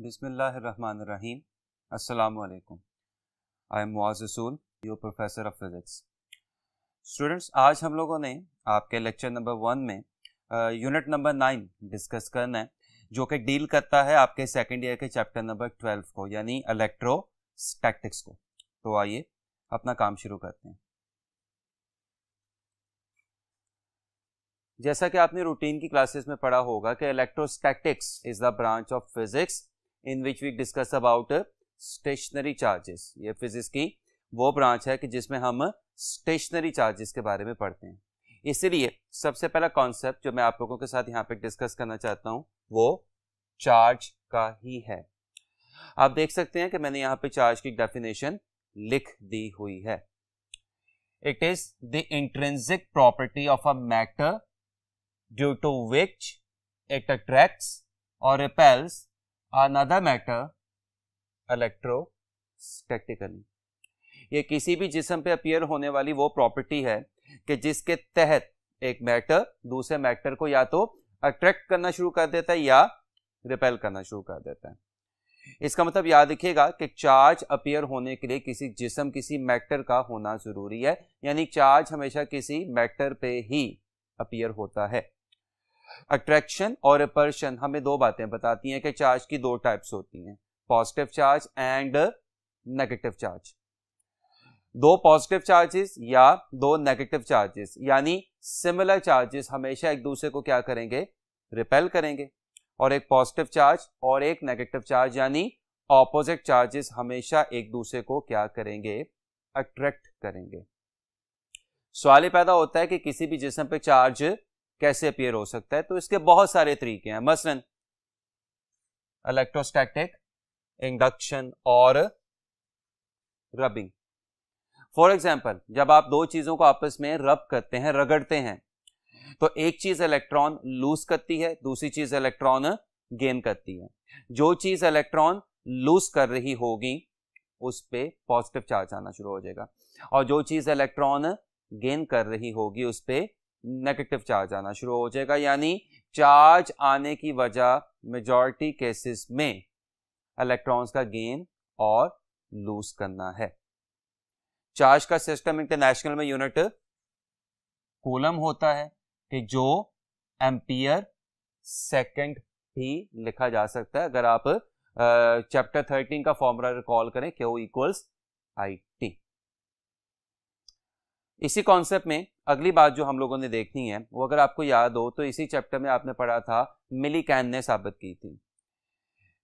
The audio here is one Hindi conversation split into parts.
Bismillahirrahmanirrahim. Assalamu alaikum. I am Muaz Rasool, your professor of physics. Students, आज हम लोगों ने आपके लेक्चर नंबर वन में यूनिट नंबर नाइन डिस्कस करना है जो कि डील करता है आपके सेकेंड ईयर के चैप्टर नंबर ट्वेल्व को यानी इलेक्ट्रोस्टैटिक्स को तो आइए अपना काम शुरू करते हैं जैसा कि आपने रूटीन की क्लासेस में पढ़ा होगा कि electrostatics is the branch of physics in which we discuss about stationary charges ये फिजिक्स की वो ब्रांच है कि जिसमें हम स्टेशनरी चार्जेस के बारे में पढ़ते हैं इसीलिए सबसे पहला कॉन्सेप्ट जो मैं आप लोगों के साथ यहाँ पे डिस्कस करना चाहता हूँ वो चार्ज का ही है आप देख सकते हैं कि मैंने यहाँ पे चार्ज की डेफिनेशन लिख दी हुई है it is the intrinsic property of a matter due to which it attracts और रिपेल्स मैटर matter electrostatically ये किसी भी जिसम पे अपियर होने वाली वो प्रॉपर्टी है कि जिसके तहत एक मैटर दूसरे मैटर को या तो अट्रैक्ट करना शुरू कर देता है या रिपेल करना शुरू कर देता है इसका मतलब याद रखिएगा कि चार्ज अपियर होने के लिए किसी जिसम किसी मैटर का होना जरूरी है यानी चार्ज हमेशा किसी मैटर पे ही अपियर होता है अट्रैक्शन और रिपर्शन हमें दो बातें बताती हैं कि चार्ज की दो टाइप्स होती हैं positive charge and negative charge दो पॉजिटिव चार्जेस या दो नेगेटिव चार्जेस यानी सिमिलर चार्जेस हमेशा एक दूसरे को क्या करेंगे रिपेल करेंगे और एक पॉजिटिव चार्ज और एक नेगेटिव चार्ज यानी ऑपोजिट चार्जेस हमेशा एक दूसरे को क्या करेंगे अट्रैक्ट करेंगे सवाल ये पैदा होता है कि किसी भी जिसम पे चार्ज कैसे अपियर हो सकता है तो इसके बहुत सारे तरीके हैं मसलन इलेक्ट्रोस्टैटिक इंडक्शन और रबिंग फॉर एग्जाम्पल जब आप दो चीजों को आपस में रब करते हैं रगड़ते हैं तो एक चीज इलेक्ट्रॉन लूज करती है दूसरी चीज इलेक्ट्रॉन गेन करती है जो चीज इलेक्ट्रॉन लूज कर रही होगी उस पर पॉजिटिव चार्ज आना शुरू हो जाएगा और जो चीज इलेक्ट्रॉन गेन कर रही होगी उस पर नेगेटिव चार्ज आना शुरू हो जाएगा यानी चार्ज आने की वजह मेजॉरिटी केसेस में इलेक्ट्रॉन्स का गेन और लूज करना है चार्ज का सिस्टम इंटरनेशनल में यूनिट कूलम होता है कि जो एम्पियर सेकंड भी लिखा जा सकता है अगर आप चैप्टर थर्टीन का फॉर्मूला रिकॉल करें क्यू इक्वल्स आई इसी कॉन्सेप्ट में अगली बात जो हम लोगों ने देखनी है वो अगर आपको याद हो तो इसी चैप्टर में आपने पढ़ा था मिली कैन ने साबित की थी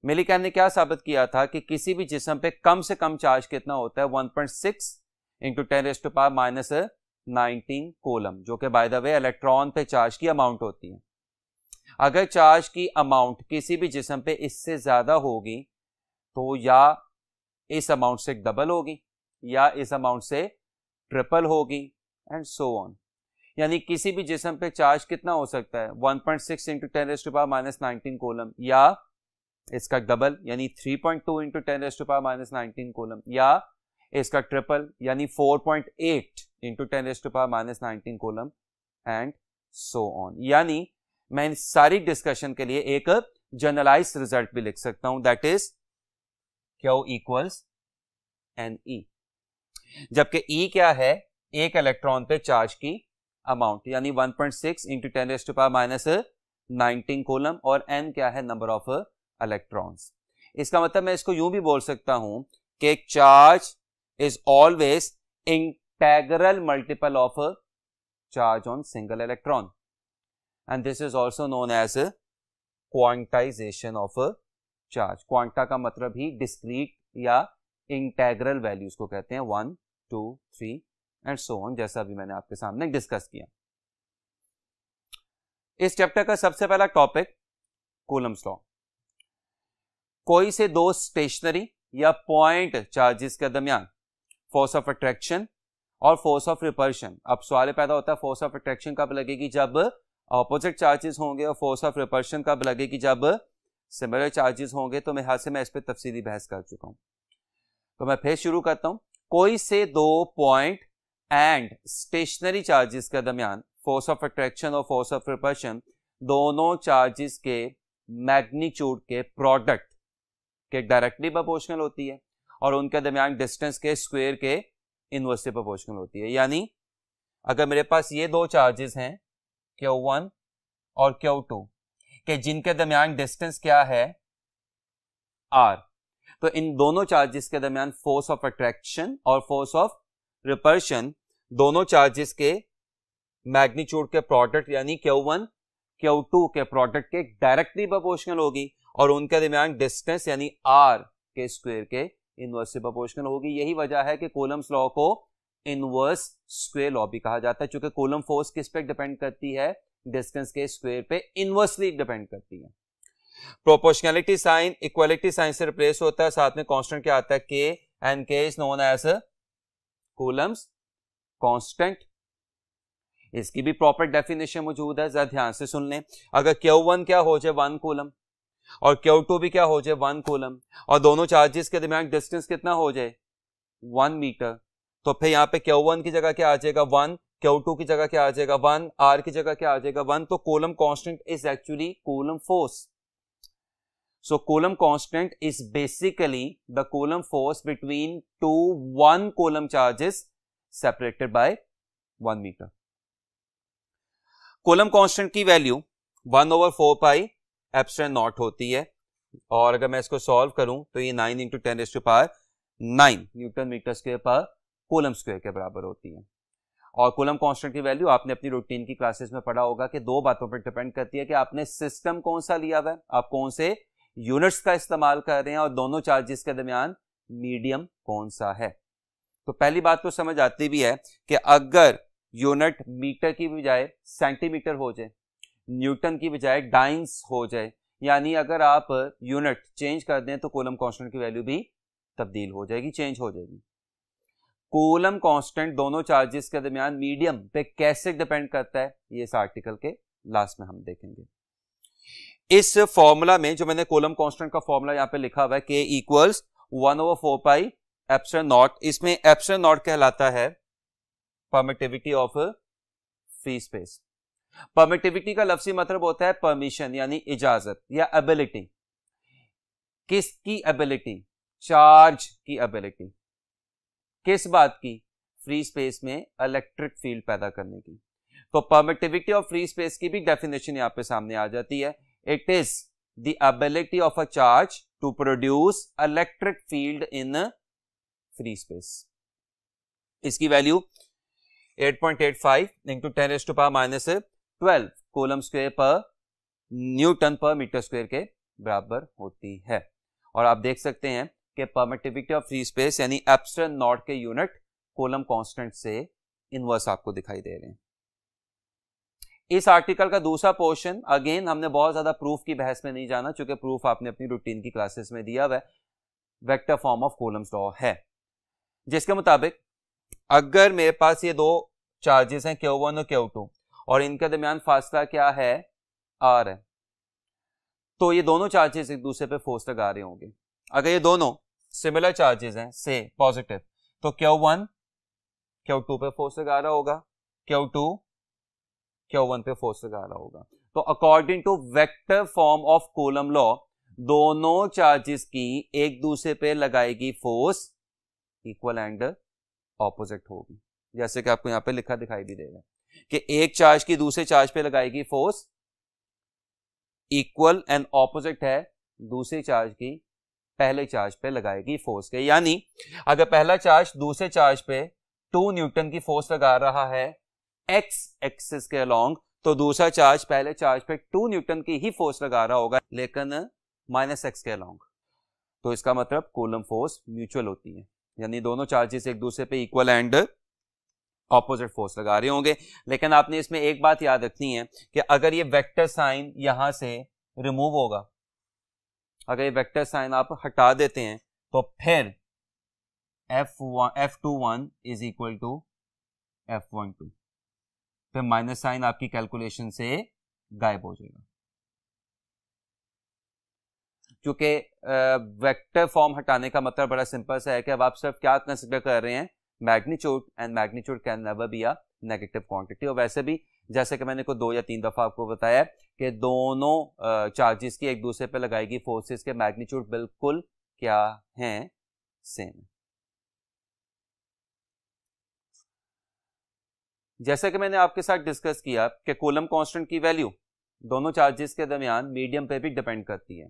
मिली कैन ने क्या साबित किया था कि किसी भी जिसम पे कम से कम चार्ज कितना होता है 1.6 point six into ten raised power minus nineteen coulomb जो कि बाय द वे इलेक्ट्रॉन पे चार्ज की अमाउंट होती है अगर चार्ज की अमाउंट किसी भी जिसम पे इससे ज़्यादा होगी तो या इस अमाउंट से डबल होगी या इस अमाउंट से ट्रिपल होगी एंड सो ऑन यानी किसी भी जिसम पे चार्ज कितना हो सकता है 1.6 point six into ten S to power minus nineteen coulomb या इसका डबल यानी 3.2 point two into ten S to power minus nineteen coulomb या इसका ट्रिपल यानी 4.8 point eight into ten S to power minus nineteen coulomb and so on यानी मैं इन सारी डिस्कशन के लिए एक जर्नलाइज रिजल्ट भी लिख सकता हूं that is Q equals N E जबकि ई e क्या है एक इलेक्ट्रॉन पे चार्ज की अमाउंट यानी 1.6 point six into ten S to power minus nineteen coulomb और एन क्या है नंबर ऑफ इलेक्ट्रॉन्स इसका मतलब मैं इसको यूं भी बोल सकता हूं कि charge is always integral multiple of charge on single electron and this is also known as quantization of charge quanta का मतलब ही डिस्क्रीट या इंटेग्रल वैल्यूज को कहते हैं one two three and so on जैसा भी मैंने आपके सामने डिस्कस किया इस चैप्टर का सबसे पहला टॉपिक कोलम लॉ कोई से दो स्टेशनरी या पॉइंट चार्जेस के दरमियान फोर्स ऑफ अट्रैक्शन और फोर्स ऑफ रिपर्शन अब सवाल पैदा होता है फोर्स ऑफ अट्रैक्शन कब लगेगी जब ऑपोजिट चार्जेस होंगे और फोर्स ऑफ रिपर्शन कब लगेगी जब सिमिलर चार्जेस होंगे तो मेरे हाथ से मैं इस पर तफसीली बहस कर चुका हूं तो मैं फिर शुरू करता हूं कोई से दो पॉइंट एंड स्टेशनरी चार्जेस के दरमियान फोर्स ऑफ अट्रैक्शन और फोर्स ऑफ रिपर्शन दोनों चार्जेस के मैग्नीट्यूड के प्रोडक्ट के डायरेक्टली प्रोपोर्शनल होती है और उनके दरमियान डिस्टेंस के स्क्वेयर के इन्वर्सली प्रोपोर्शनल होती है यानी अगर मेरे पास ये दो चार्जेस हैं क्यू वन और क्यू टू के जिनके दरमियान डिस्टेंस क्या है आर तो इन दोनों चार्जेस के दरमियान फोर्स ऑफ अट्रैक्शन और फोर्स ऑफ रिपर्शन दोनों चार्जेस के मैग्नीट्यूड के प्रोडक्ट यानी क्यू वन क्यू टू के प्रोडक्ट के डायरेक्टली प्रपोर्शनल होगी और उनके दरमियान डिस्टेंस यानी आर के स्क्वेयर के इनवर्स से प्रपोर्शनल होगी यही वजह है कि कोलम्स लॉ को इनवर्स स्क्वेयर लॉ भी कहा जाता है क्योंकि कोलम फोर्स किस पे डिपेंड करती है डिस्टेंस के स्क्वेयर पे इनवर्सली डिपेंड करती है प्रोपोर्शनैलिटी साइन इक्वालिटी साइन से रिप्लेस होता है साथ में कॉन्स्टेंट क्या आता है K and K is known as coulomb's constant इसकी भी प्रॉपर डेफिनेशन मौजूद है जरा ध्यान से सुन लें अगर क्यू वन क्या हो जाए वन कूलम और क्यू टू भी क्या हो जाए वन कूलम और दोनों चार्जेस के दरमियान डिस्टेंस कितना हो जाए वन मीटर तो फिर यहाँ पे क्यू वन की जगह क्या आ जाएगा वन क्यू टू की जगह क्या आ जाएगा वन आर की जगह क्या आ जाएगा वन तो coulomb constant is actually coulomb force So column constant is basically the column force between two one column charges separated by 1 meter. Column constant की value one over four pi epsilon naught होती है और अगर मैं इसको सॉल्व करूं तो ये nine into ten S to power nine newton metre square पर कोलम स्क्वेयर के बराबर होती है और कोलम कॉन्स्टेंट की वैल्यू आपने अपनी रूटीन की क्लासेस में पढ़ा होगा कि दो बातों पर डिपेंड करती है कि आपने सिस्टम कौन सा लिया हुआ है आप कौन से यूनिट्स का इस्तेमाल कर रहे हैं और दोनों चार्जेस के दरमियान मीडियम कौन सा है तो पहली बात तो समझ आती भी है कि अगर यूनिट मीटर की बजाय सेंटीमीटर हो जाए न्यूटन की बजाय डाइंस हो जाए यानी अगर आप यूनिट चेंज कर दें तो कोलम कांस्टेंट की वैल्यू भी तब्दील हो जाएगी चेंज हो जाएगी कोलम कांस्टेंट दोनों चार्जेस के दरमियान मीडियम पे कैसे डिपेंड करता है ये इस आर्टिकल के लास्ट में हम देखेंगे इस फॉर्मूला में जो मैंने कोलम कांस्टेंट का फॉर्मूला यहां पे लिखा हुआ है K equals one over four pi epsilon naught इसमें एप्सन नॉट कहलाता है permittivity of free space permittivity का लफ्सी मतलब होता है परमिशन यानी इजाजत या एबिलिटी किसकी एबिलिटी चार्ज की एबिलिटी किस बात की फ्री स्पेस में इलेक्ट्रिक फील्ड पैदा करने की तो परमिटिविटी ऑफ फ्री स्पेस की भी डेफिनेशन यहां पे सामने आ जाती है It is the ability of a charge to produce electric field in free space. इसकी value 8.85 into ten S to power minus twelve coulomb square per newton per metre square के बराबर होती है और आप देख सकते हैं कि परमिटिविटी ऑफ फ्री स्पेस यानी एप्सटन नॉट के यूनिट कोलम कांस्टेंट से इनवर्स आपको दिखाई दे रहे हैं इस आर्टिकल का दूसरा पोर्शन अगेन हमने बहुत ज़्यादा प्रूफ की बहस में नहीं जाना चूंकि प्रूफ आपने अपनी रूटीन की क्लासेस में दिया हुआ vector form of coulomb's law है जिसके मुताबिक अगर मेरे पास ये दो चार्जेस हैं क्यू वन और क्यू टू और इनके दरमियान फासला क्या है आर है तो ये दोनों चार्जेस एक दूसरे पे फोर्स लगा रहे होंगे अगर ये दोनों सिमिलर चार्जेस हैं से पॉजिटिव तो क्यू वन क्यू टू पे फोर्स लगा रहा होगा क्यू टू क्या वन पे फोर्स लगा रहा होगा तो according to vector form of coulomb law दोनों चार्जेस की एक दूसरे पे लगाएगी फोर्स इक्वल एंड ऑपोजिट होगी जैसे कि आपको यहां पे लिखा दिखाई भी देगा कि एक चार्ज की दूसरे चार्ज पे लगाएगी फोर्स इक्वल एंड ऑपोजिट है दूसरे चार्ज की पहले चार्ज पे लगाएगी फोर्स के यानी अगर पहला चार्ज दूसरे चार्ज पे टू न्यूटन की फोर्स लगा रहा है एक्स एक्सिस के अलोंग तो दूसरा चार्ज पहले चार्ज पे टू न्यूटन की ही फोर्स लगा रहा होगा लेकिन माइनस एक्स के अलोंग तो इसका मतलब कोलम फोर्स म्यूचुअल होती है यानी दोनों चार्जेस एक दूसरे पे इक्वल एंड ऑपोजिट फोर्स लगा रहे होंगे लेकिन आपने इसमें एक बात याद रखनी है कि अगर ये वेक्टर साइन यहां से रिमूव होगा अगर ये वेक्टर साइन आप हटा देते हैं तो फिर F one F two one is equal to F one two फिर माइनस साइन आपकी कैलकुलेशन से गायब हो जाएगा क्योंकि वेक्टर फॉर्म हटाने का मतलब बड़ा सिंपल सा है कि अब आप सिर्फ क्या कंसिडर कर रहे हैं magnitude and magnitude can never be a negative quantity और वैसे भी जैसे कि मैंने को दो या तीन दफ़ा आपको बताया कि दोनों चार्जेस की एक दूसरे पर लगाएगी फोर्सेस के मैग्नीट्यूड बिल्कुल क्या हैं सेम जैसा कि मैंने आपके साथ डिस्कस किया कि कोलम कांस्टेंट की वैल्यू दोनों चार्जेस के दरमियान मीडियम पे भी डिपेंड करती है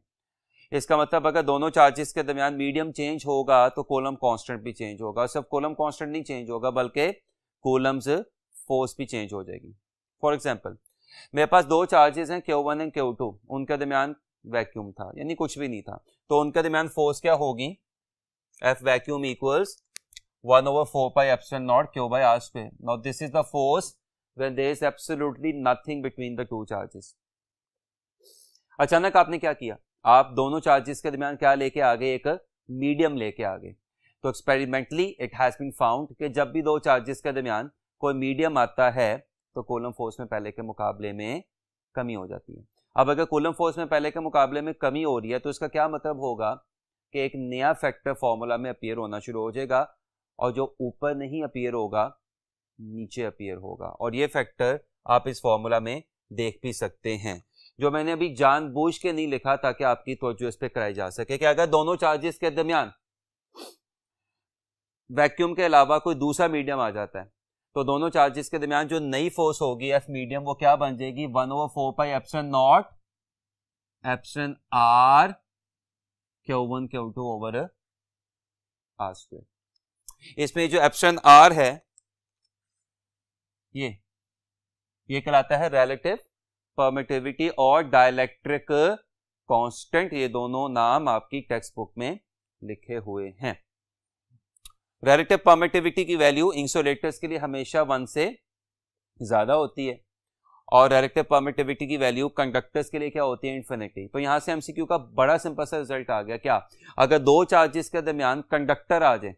इसका मतलब अगर दोनों चार्जेस के दरमियान मीडियम चेंज होगा तो कोलम कांस्टेंट भी चेंज होगा सिर्फ कोलम कांस्टेंट नहीं चेंज होगा बल्कि कोलम्स फोर्स भी चेंज हो जाएगी फॉर एग्जाम्पल मेरे पास दो चार्जेस हैं Q one and Q two उनके दरमियान वैक्यूम था यानी कुछ भी नहीं था तो उनके दरमियान फोर्स क्या होगी F vacuum equals one over four pi epsilon naught Q by R square note this is the force when there is absolutely nothing between the two charges अचानक आपने क्या किया आप दोनों चार्जेस के दरमियान क्या लेके आ गए एक मीडियम लेके आ गए तो experimentally it has been found कि जब भी दो चार्जेस के दरमियान कोई मीडियम आता है तो कोलम फोर्स में पहले के मुकाबले में कमी हो जाती है अब अगर कोलम फोर्स में पहले के मुकाबले में कमी हो रही है तो इसका क्या मतलब होगा कि एक नया फैक्टर फॉर्मूला में अपियर होना शुरू हो जाएगा और जो ऊपर नहीं अपियर होगा नीचे अपियर होगा और ये फैक्टर आप इस फॉर्मूला में देख भी सकते हैं जो मैंने अभी जानबूझ के नहीं लिखा ताकि आपकी तोजो इस पर कराई जा सके कि अगर दोनों चार्जेस के दरमियान वैक्यूम के अलावा कोई दूसरा मीडियम आ जाता है तो दोनों चार्जेस के दरमियान जो नई फोर्स होगी एफ मीडियम वो क्या बन जाएगी one over four pi epsilon not epsilon R Q one Q two over R square इसमें जो एप्सन आर है ये ये कहलाता है रिलेटिव परमिटिविटी और डायलैक्ट्रिक कांस्टेंट ये दोनों नाम आपकी टेक्स्ट बुक में लिखे हुए हैं रिलेटिव परमिटिविटी की वैल्यू इंसोलेटर्स के लिए हमेशा वन से ज़्यादा होती है और रिलेटिव परमिटिविटी की वैल्यू कंडक्टर्स के लिए क्या होती है इन्फिनिटी तो यहां से एमसीक्यू का बड़ा सिंपल सा रिजल्ट आ गया क्या अगर दो चार्जेस के दरमियान कंडक्टर आ जाए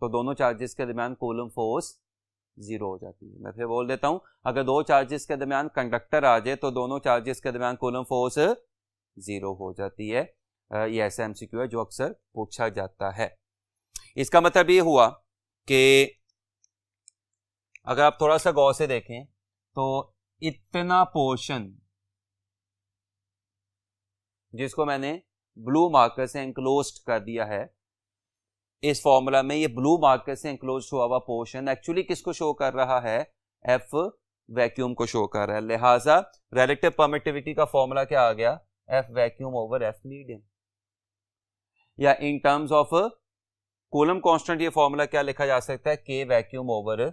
तो दोनों चार्जेस के दरमियान कोलम फोर्स जीरो हो जाती है मैं फिर बोल देता हूं अगर दो चार्जेस के दरमियान कंडक्टर आ जाए तो दोनों चार्जेस के दरमियान कोलम फोर्स जीरो हो जाती है ये ऐसा एम है जो अक्सर पूछा जाता है इसका मतलब ये हुआ कि अगर आप थोड़ा सा गौर से देखें तो इतना पोर्शन जिसको मैंने ब्लू मार्कर से इंक्लोज कर दिया है इस फॉर्मूला में ये ब्लू मार्कर से इंक्लोज हुआ हुआ पोर्शन एक्चुअली किसको शो कर रहा है एफ वैक्यूम को शो कर रहा है लिहाजा रिलेटिव परमिटिविटी का फॉर्मूला क्या आ गया F vacuum over F medium या in terms of coulomb constant ये फॉर्मूला क्या लिखा जा सकता है के वैक्यूम ओवर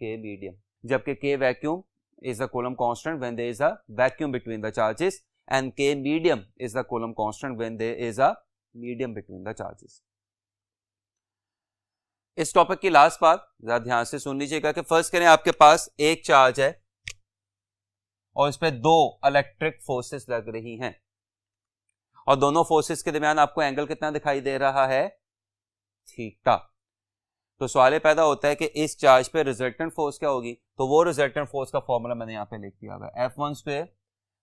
के मीडियम जबकि K vacuum is the coulomb constant when there is a vacuum between the charges and K medium is the coulomb constant when there is a medium between the charges इस टॉपिक की लास्ट बात ज्यादा ध्यान से सुन लीजिएगा कि फर्स्ट करें आपके पास एक चार्ज है और इस पर दो इलेक्ट्रिक फोर्सेस लग रही हैं और दोनों फोर्सेस के दरमियान आपको एंगल कितना दिखाई दे रहा है थीटा तो सवाल पैदा होता है कि इस चार्ज पे रिजल्टेंट फोर्स क्या होगी तो वो रिजल्टेंट फोर्स का फॉर्मूला मैंने यहां पे लिख दिया हुआ F one square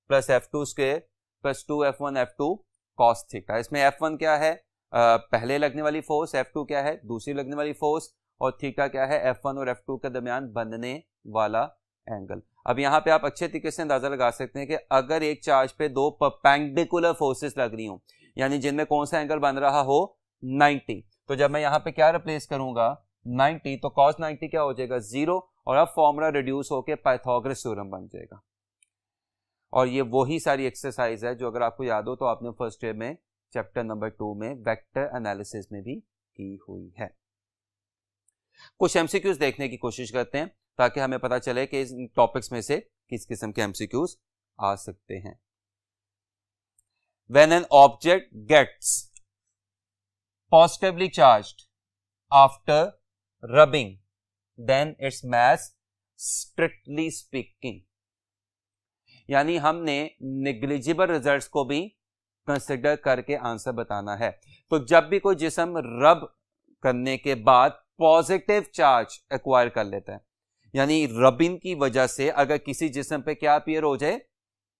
plus F two square plus two F one F two cos theta इसमें एफ वन क्या है पहले लगने वाली फोर्स एफ टू क्या है दूसरी लगने वाली फोर्स और थीटा क्या है एफ वन और एफ टू के दरमियान बनने वाला एंगल अब यहाँ पे आप अच्छे तरीके से अंदाजा लगा सकते हैं कि अगर एक चार्ज पे दो परपेंडिकुलर फोर्सेस लग रही हो यानी जिनमें कौन सा एंगल बन रहा हो 90 तो जब मैं यहाँ पे क्या रिप्लेस करूंगा नाइन्टी तो कॉस नाइन्टी क्या हो जाएगा जीरो और अब फॉर्मूला रिड्यूस होकर पाइथागोरस थ्योरम बन जाएगा और ये वही सारी एक्सरसाइज है जो अगर आपको याद हो तो आपने फर्स्ट ईयर में चैप्टर नंबर टू में वेक्टर एनालिसिस में भी की हुई है कुछ एमसीक्यूज देखने की कोशिश करते हैं ताकि हमें पता चले कि इन टॉपिक्स में से किस किस्म के एमसीक्यूज आ सकते हैं when an object gets positively charged after rubbing then its mass strictly speaking यानी हमने निग्लिजिबल रिजल्ट्स को भी कंसिडर करके आंसर बताना है तो जब भी कोई जिसम रब करने के बाद पॉजिटिव चार्ज एक्वायर कर लेता है यानी रबिन की वजह से अगर किसी जिसम पे क्या अपियर हो जाए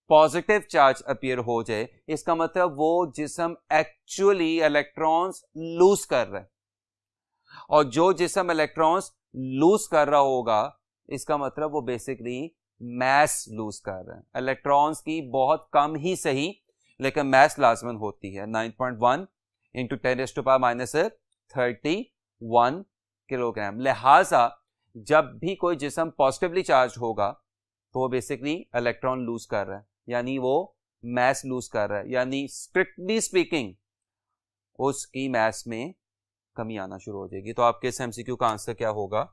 पॉजिटिव चार्ज अपियर हो जाए इसका मतलब वो जिसम एक्चुअली इलेक्ट्रॉन्स लूज कर रहे और जो जिसम इलेक्ट्रॉन्स लूज कर रहा होगा इसका मतलब वो बेसिकली मैस लूज कर रहे हैं इलेक्ट्रॉन्स की बहुत कम ही सही लेकिन मैथ लाजमन होती है 9.1 point one into ten S to power minus thirty one kilogram लिहाजा जब भी कोई जिसम पॉजिटिवली चार्ज होगा तो वो बेसिकली इलेक्ट्रॉन लूज कर रहा है यानी वो मैस लूज कर रहा है यानी स्ट्रिक्टली स्पीकिंग उसकी मैस में कमी आना शुरू हो जाएगी तो आपके इस एमसीक्यू का आंसर क्या होगा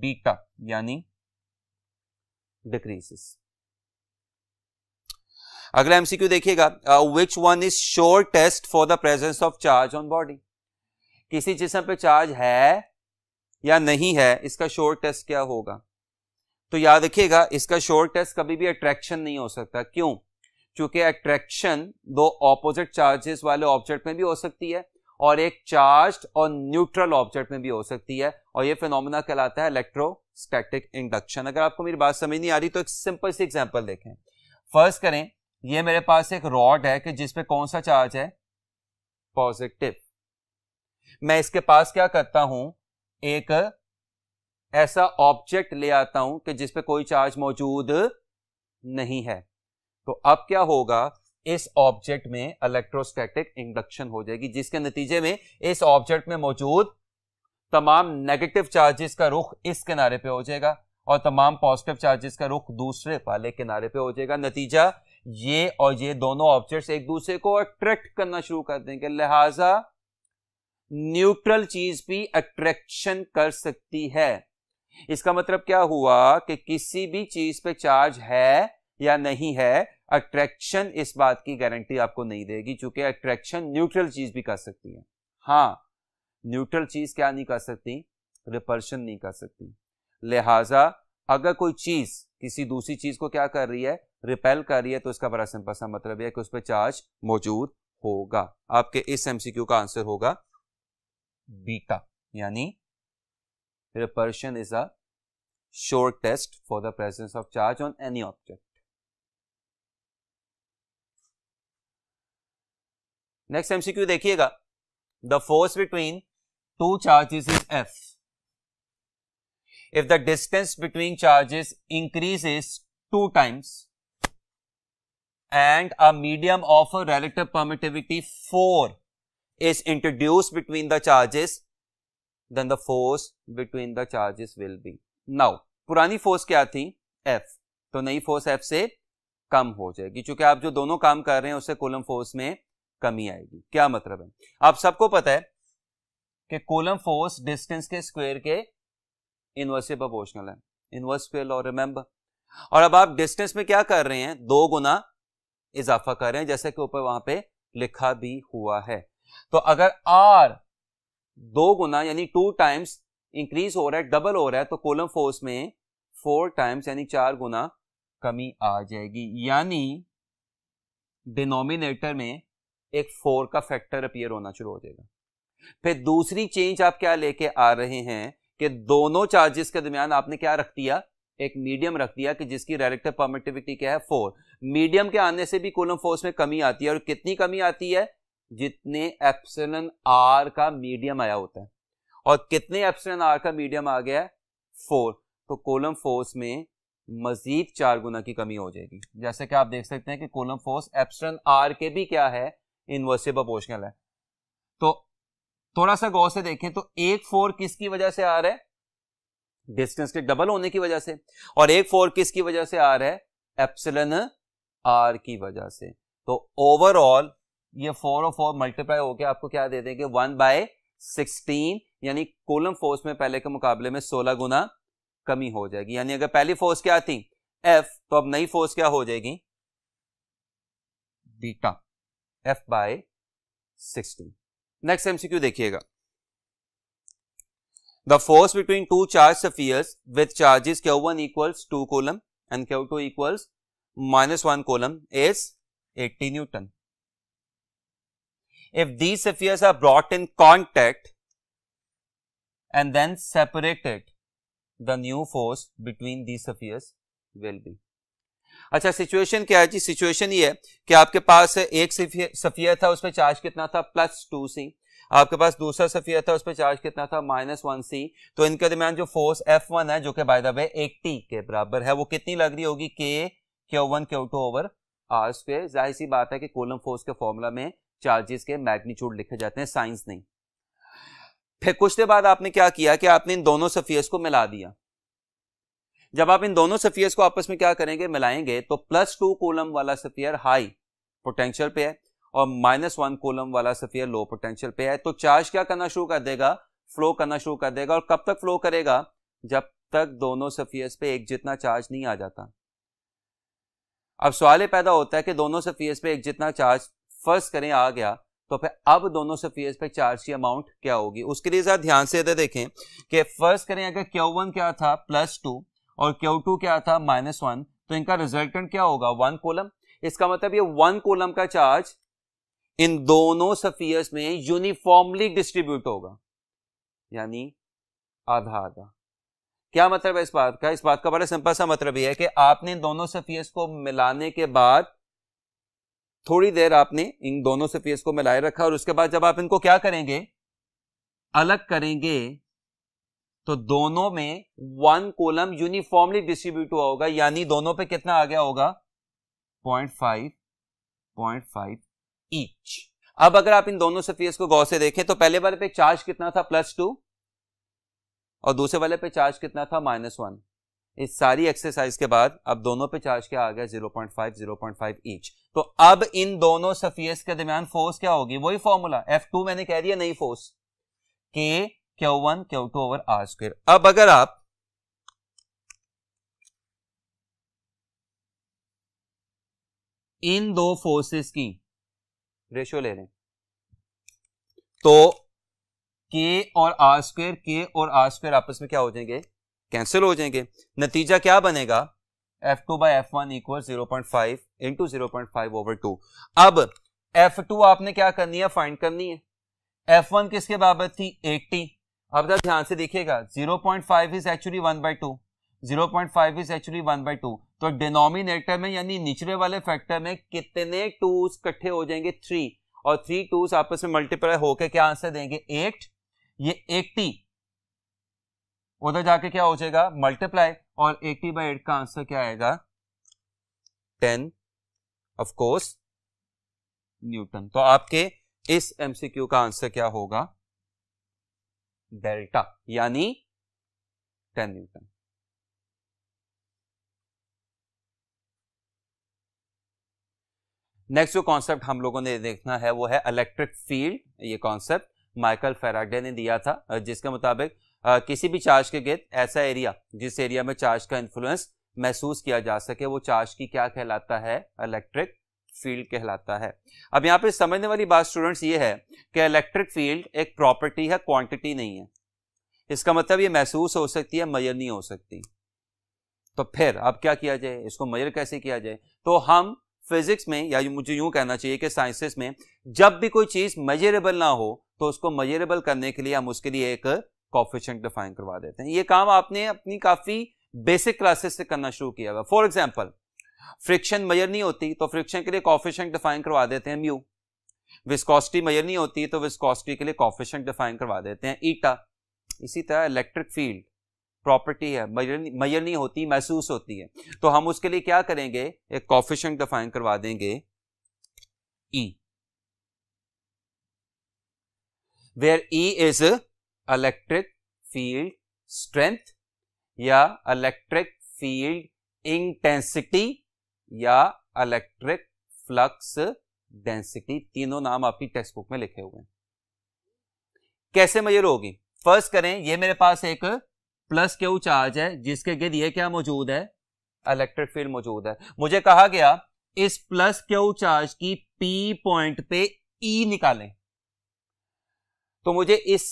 बीटा यानी डिक्रीजेस अगला एमसीक्यू देखिएगा which one is sure test for the presence of charge on body किसी जिसम पे चार्ज है या नहीं है इसका श्योर टेस्ट क्या होगा तो याद रखिएगा इसका श्योर टेस्ट कभी भी अट्रैक्शन नहीं हो सकता क्यों क्योंकि अट्रैक्शन दो ऑपोजिट चार्जेस वाले ऑब्जेक्ट में भी हो सकती है और एक चार्ज और न्यूट्रल ऑब्जेक्ट में भी हो सकती है और ये फिनोमिना कहलाता है इलेक्ट्रोस्टैटिक इंडक्शन अगर आपको मेरी बात समझ नहीं आ रही तो एक सिंपल सी एग्जांपल देखें फर्स्ट करें ये मेरे पास एक रॉड है कि जिसपे कौन सा चार्ज है पॉजिटिव मैं इसके पास क्या करता हूं एक ऐसा ऑब्जेक्ट ले आता हूं कि जिसपे कोई चार्ज मौजूद नहीं है तो अब क्या होगा इस ऑब्जेक्ट में इलेक्ट्रोस्टैटिक इंडक्शन हो जाएगी जिसके नतीजे में इस ऑब्जेक्ट में मौजूद तमाम नेगेटिव चार्जेस का रुख इस किनारे पे हो जाएगा और तमाम पॉजिटिव चार्जेस का रुख दूसरे वाले किनारे पे हो जाएगा नतीजा ये और ये दोनों ऑब्जेक्ट्स एक दूसरे को अट्रैक्ट करना शुरू कर देंगे लिहाजा न्यूट्रल चीज भी अट्रैक्शन कर सकती है इसका मतलब क्या हुआ कि किसी भी चीज पे चार्ज है या नहीं है अट्रैक्शन इस बात की गारंटी आपको नहीं देगी क्योंकि अट्रैक्शन न्यूट्रल चीज भी कर सकती है हाँ न्यूट्रल चीज क्या नहीं कर सकती रिपर्शन नहीं कर सकती लिहाजा अगर कोई चीज किसी दूसरी चीज को क्या कर रही है रिपेल कर रही है तो इसका बड़ा सिंपल सा मतलब यह है कि उस पर चार्ज मौजूद होगा आपके इस एमसीक्यू का आंसर होगा बीटा यानी रिपर्शन is a sure test for the presence of charge on any object next MCQ देखिएगा the force between two charges is F the distance between between increase is two times and a medium of a relative four is introduce between the charges charges, the the force between the charges will be. पुरानी फोर्स क्या थी एफ तो नई फोर्स एफ से कम हो जाएगी क्योंकि आप जो दोनों काम कर रहे हैं उससे कोलम फोर्स में कमी आएगी क्या मतलब है आप सबको पता है कि कोलम फोर्स डिस्टेंस के स्क्वायर के इनवर्स से प्रोपोर्शनल है इनवर्स स्क्वायर लॉ रिमेंबर और अब आप डिस्टेंस में क्या कर रहे हैं दो गुना इजाफा कर रहे हैं जैसे कि ऊपर वहां पे लिखा भी हुआ है तो अगर आर दो गुना यानी टू टाइम्स इंक्रीज हो रहा है डबल हो रहा है तो कोलम फोर्स में फोर टाइम्स यानी चार गुना कमी आ जाएगी यानी डिनोमिनेटर में एक फोर का फैक्टर अपियर होना शुरू हो जाएगा फिर दूसरी चेंज आप क्या लेके आ रहे हैं कि दोनों चार्जेस के दरमियान आपने क्या रख दिया एक मीडियम रख दिया कि जिसकी रेलेक्टिव परमिटिविटी क्या है फोर मीडियम के आने से भी कोलम फोर्स में कमी आती है और कितनी कमी आती है जितने एप्सलन आर का मीडियम आया होता है और कितने एप्सलन आर का मीडियम आ गया है फोर तो कोलम फोर्स में मजीद चार गुना की कमी हो जाएगी जैसे कि आप देख सकते हैं कि कोलम फोर्स एप्सलन आर के भी क्या है इनवर्सिव अपोर्शनल है तो थोड़ा सा गौर से देखें तो एक फोर किसकी वजह से आ रहा है डिस्टेंस के डबल होने की वजह से और एक फोर किसकी वजह से आ रहा है एप्सलन आर की वजह से तो ओवरऑल ये फोर और फोर मल्टीप्लाई होकर आपको क्या दे देंगे वन बाय सिक्सटीन यानी कोलम फोर्स में पहले के मुकाबले में सोलह गुना कमी हो जाएगी यानी अगर पहली फोर्स क्या थी एफ तो अब नई फोर्स क्या हो जाएगी beta F by sixteen next MCQ देखिएगा the force between two charge spheres with charges Q one equals two coulomb and Q two equals minus 1 coulomb is 80 Newton. If these spheres are brought in contact and then separated, the new force between these spheres will be. अच्छा सिचुएशन क्या है जी सिचुएशन ये है कि आपके पास एक सफियर था उस पर चार्ज कितना था प्लस टू सी आपके पास दूसरा सफियर था उस पर चार्ज कितना था माइनस वन सी तो इनके दरमियान जो फोर्स एफ वन है जो कि बाय द वे एट्टी के बराबर है वो कितनी लग रही होगी K Q two over R square जाहिर सी बात है कि कोलम फोर्स के फॉर्मूला में चार्जेस के मैग्नीट्यूड लिखे जाते हैं साइंस नहीं फिर कुछ देर बाद आपने क्या किया कि आपने इन दोनों सफियस को मिला दिया जब आप इन दोनों सफियस को आपस में क्या करेंगे मिलाएंगे तो प्लस टू कोलम वाला सफियर हाई पोटेंशियल पे है और माइनस वन कोलम वाला सफियर लो पोटेंशियल पे है तो चार्ज क्या करना शुरू कर देगा फ्लो करना शुरू कर देगा और कब तक फ्लो करेगा जब तक दोनों सफियस पे एक जितना चार्ज नहीं आ जाता अब सवाल ये पैदा होता है कि दोनों सफीस पे एक जितना चार्ज फर्ज करें आ गया तो फिर अब दोनों सफीस पे चार्ज की अमाउंट क्या होगी उसके लिए जरा ध्यान से इधर देखें कि फर्ज करें अगर वन क्या था प्लस टू और क्यू टू क्या था माइनस वन तो इनका रिजल्टेंट क्या होगा वन कोलम इसका मतलब ये वन कोलम का चार्ज इन दोनों सफीस में यूनिफॉर्मली डिस्ट्रीब्यूट होगा यानी आधा आधा क्या मतलब है इस बात का इस बात का बड़ा सिंपल सा मतलब यह है कि आपने दोनों सफियस को मिलाने के बाद थोड़ी देर आपने इन दोनों सफियस को मिलाए रखा और उसके बाद जब आप इनको क्या करेंगे अलग करेंगे तो दोनों में वन कोलम यूनिफॉर्मली डिस्ट्रीब्यूट हुआ होगा यानी दोनों पे कितना आ गया होगा point five point five each अब अगर आप इन दोनों सफियस को गौर से देखें तो पहले वाले पे चार्ज कितना था प्लस टू और दूसरे वाले पे चार्ज कितना था माइनस वन इस सारी एक्सरसाइज के बाद अब दोनों पे चार्ज क्या आ गया 0.5 0.5 ईच तो अब इन दोनों सफियस के दरमियान फोर्स क्या होगी वही फॉर्मूला टू मैंने कह दिया नई force K Q one Q two over R square अब अगर आप इन दो फोर्सेस की रेशियो ले लें तो के और आर स्क्वेयर के और आर स्क्वेयर आपस में क्या हो जाएंगे कैंसिल हो जाएंगे नतीजा क्या बनेगा F two by F one equal zero point five zero point five over two अब एफ टू आपने क्या करनी है फाइंड करनी है एफ वन किसके बाबत थी एट्टी अब जब ध्यान से देखिएगा zero point five is actually one by two zero point five is actually one by two तो डिनोमिनेटर में यानी निचले वाले फैक्टर में कितने टूज इकट्ठे हो जाएंगे थ्री और थ्री टूज आपस में मल्टीप्लाई होकर क्या आंसर देंगे एट ये 80 उधर जाके क्या हो जाएगा मल्टीप्लाई और 80 बाई एट का आंसर क्या आएगा 10 ऑफ कोर्स न्यूटन तो आपके इस एमसीक्यू का आंसर क्या होगा डेल्टा यानी 10 न्यूटन नेक्स्ट जो कॉन्सेप्ट हम लोगों ने देखना है वो है इलेक्ट्रिक फील्ड ये कॉन्सेप्ट माइकल फेराडे ने दिया था जिसके मुताबिक किसी भी चार्ज के गिर ऐसा एरिया जिस एरिया में चार्ज का इन्फ्लुएंस महसूस किया जा सके वो चार्ज की क्या कहलाता है इलेक्ट्रिक फील्ड कहलाता है अब यहाँ पे समझने वाली बात स्टूडेंट्स ये है कि इलेक्ट्रिक फील्ड एक प्रॉपर्टी है क्वांटिटी नहीं है इसका मतलब ये महसूस हो सकती है मयर नहीं हो सकती तो फिर अब क्या किया जाए इसको मयर कैसे किया जाए तो हम फिजिक्स में या मुझे यूं कहना चाहिए कि साइंसिस में जब भी कोई चीज मेजरेबल ना हो तो उसको मेजरेबल करने के लिए हम उसके लिए एक कॉफिशेंट डिफाइन करवा देते हैं ये काम आपने अपनी काफी बेसिक क्लासेस से करना शुरू किया हुआ फॉर एग्जाम्पल फ्रिक्शन मेजर नहीं होती तो फ्रिक्शन के लिए कॉफिशेंट डिफाइन करवा देते हैं म्यू विस्कॉस्टी मेजर नहीं होती तो विस्कॉस्टी के लिए कॉफिशेंट डिफाइन करवा देते हैं ईटा इसी तरह इलेक्ट्रिक फील्ड प्रॉपर्टी है मयर नहीं होती महसूस होती है तो हम उसके लिए क्या करेंगे एक कॉफिशंट डिफाइन करवा देंगे E where E is electric field strength या इलेक्ट्रिक फील्ड इंटेंसिटी या इलेक्ट्रिक फ्लक्स डेंसिटी तीनों नाम आपकी टेक्स्ट बुक में लिखे हुए हैं कैसे मयर होगी फर्स्ट करें ये मेरे पास एक प्लस क्यू चार्ज है जिसके गिर ये क्या मौजूद है इलेक्ट्रिक फील्ड मौजूद है मुझे कहा गया इस प्लस क्यू चार्ज की पी पॉइंट पे ई e निकालें तो मुझे इस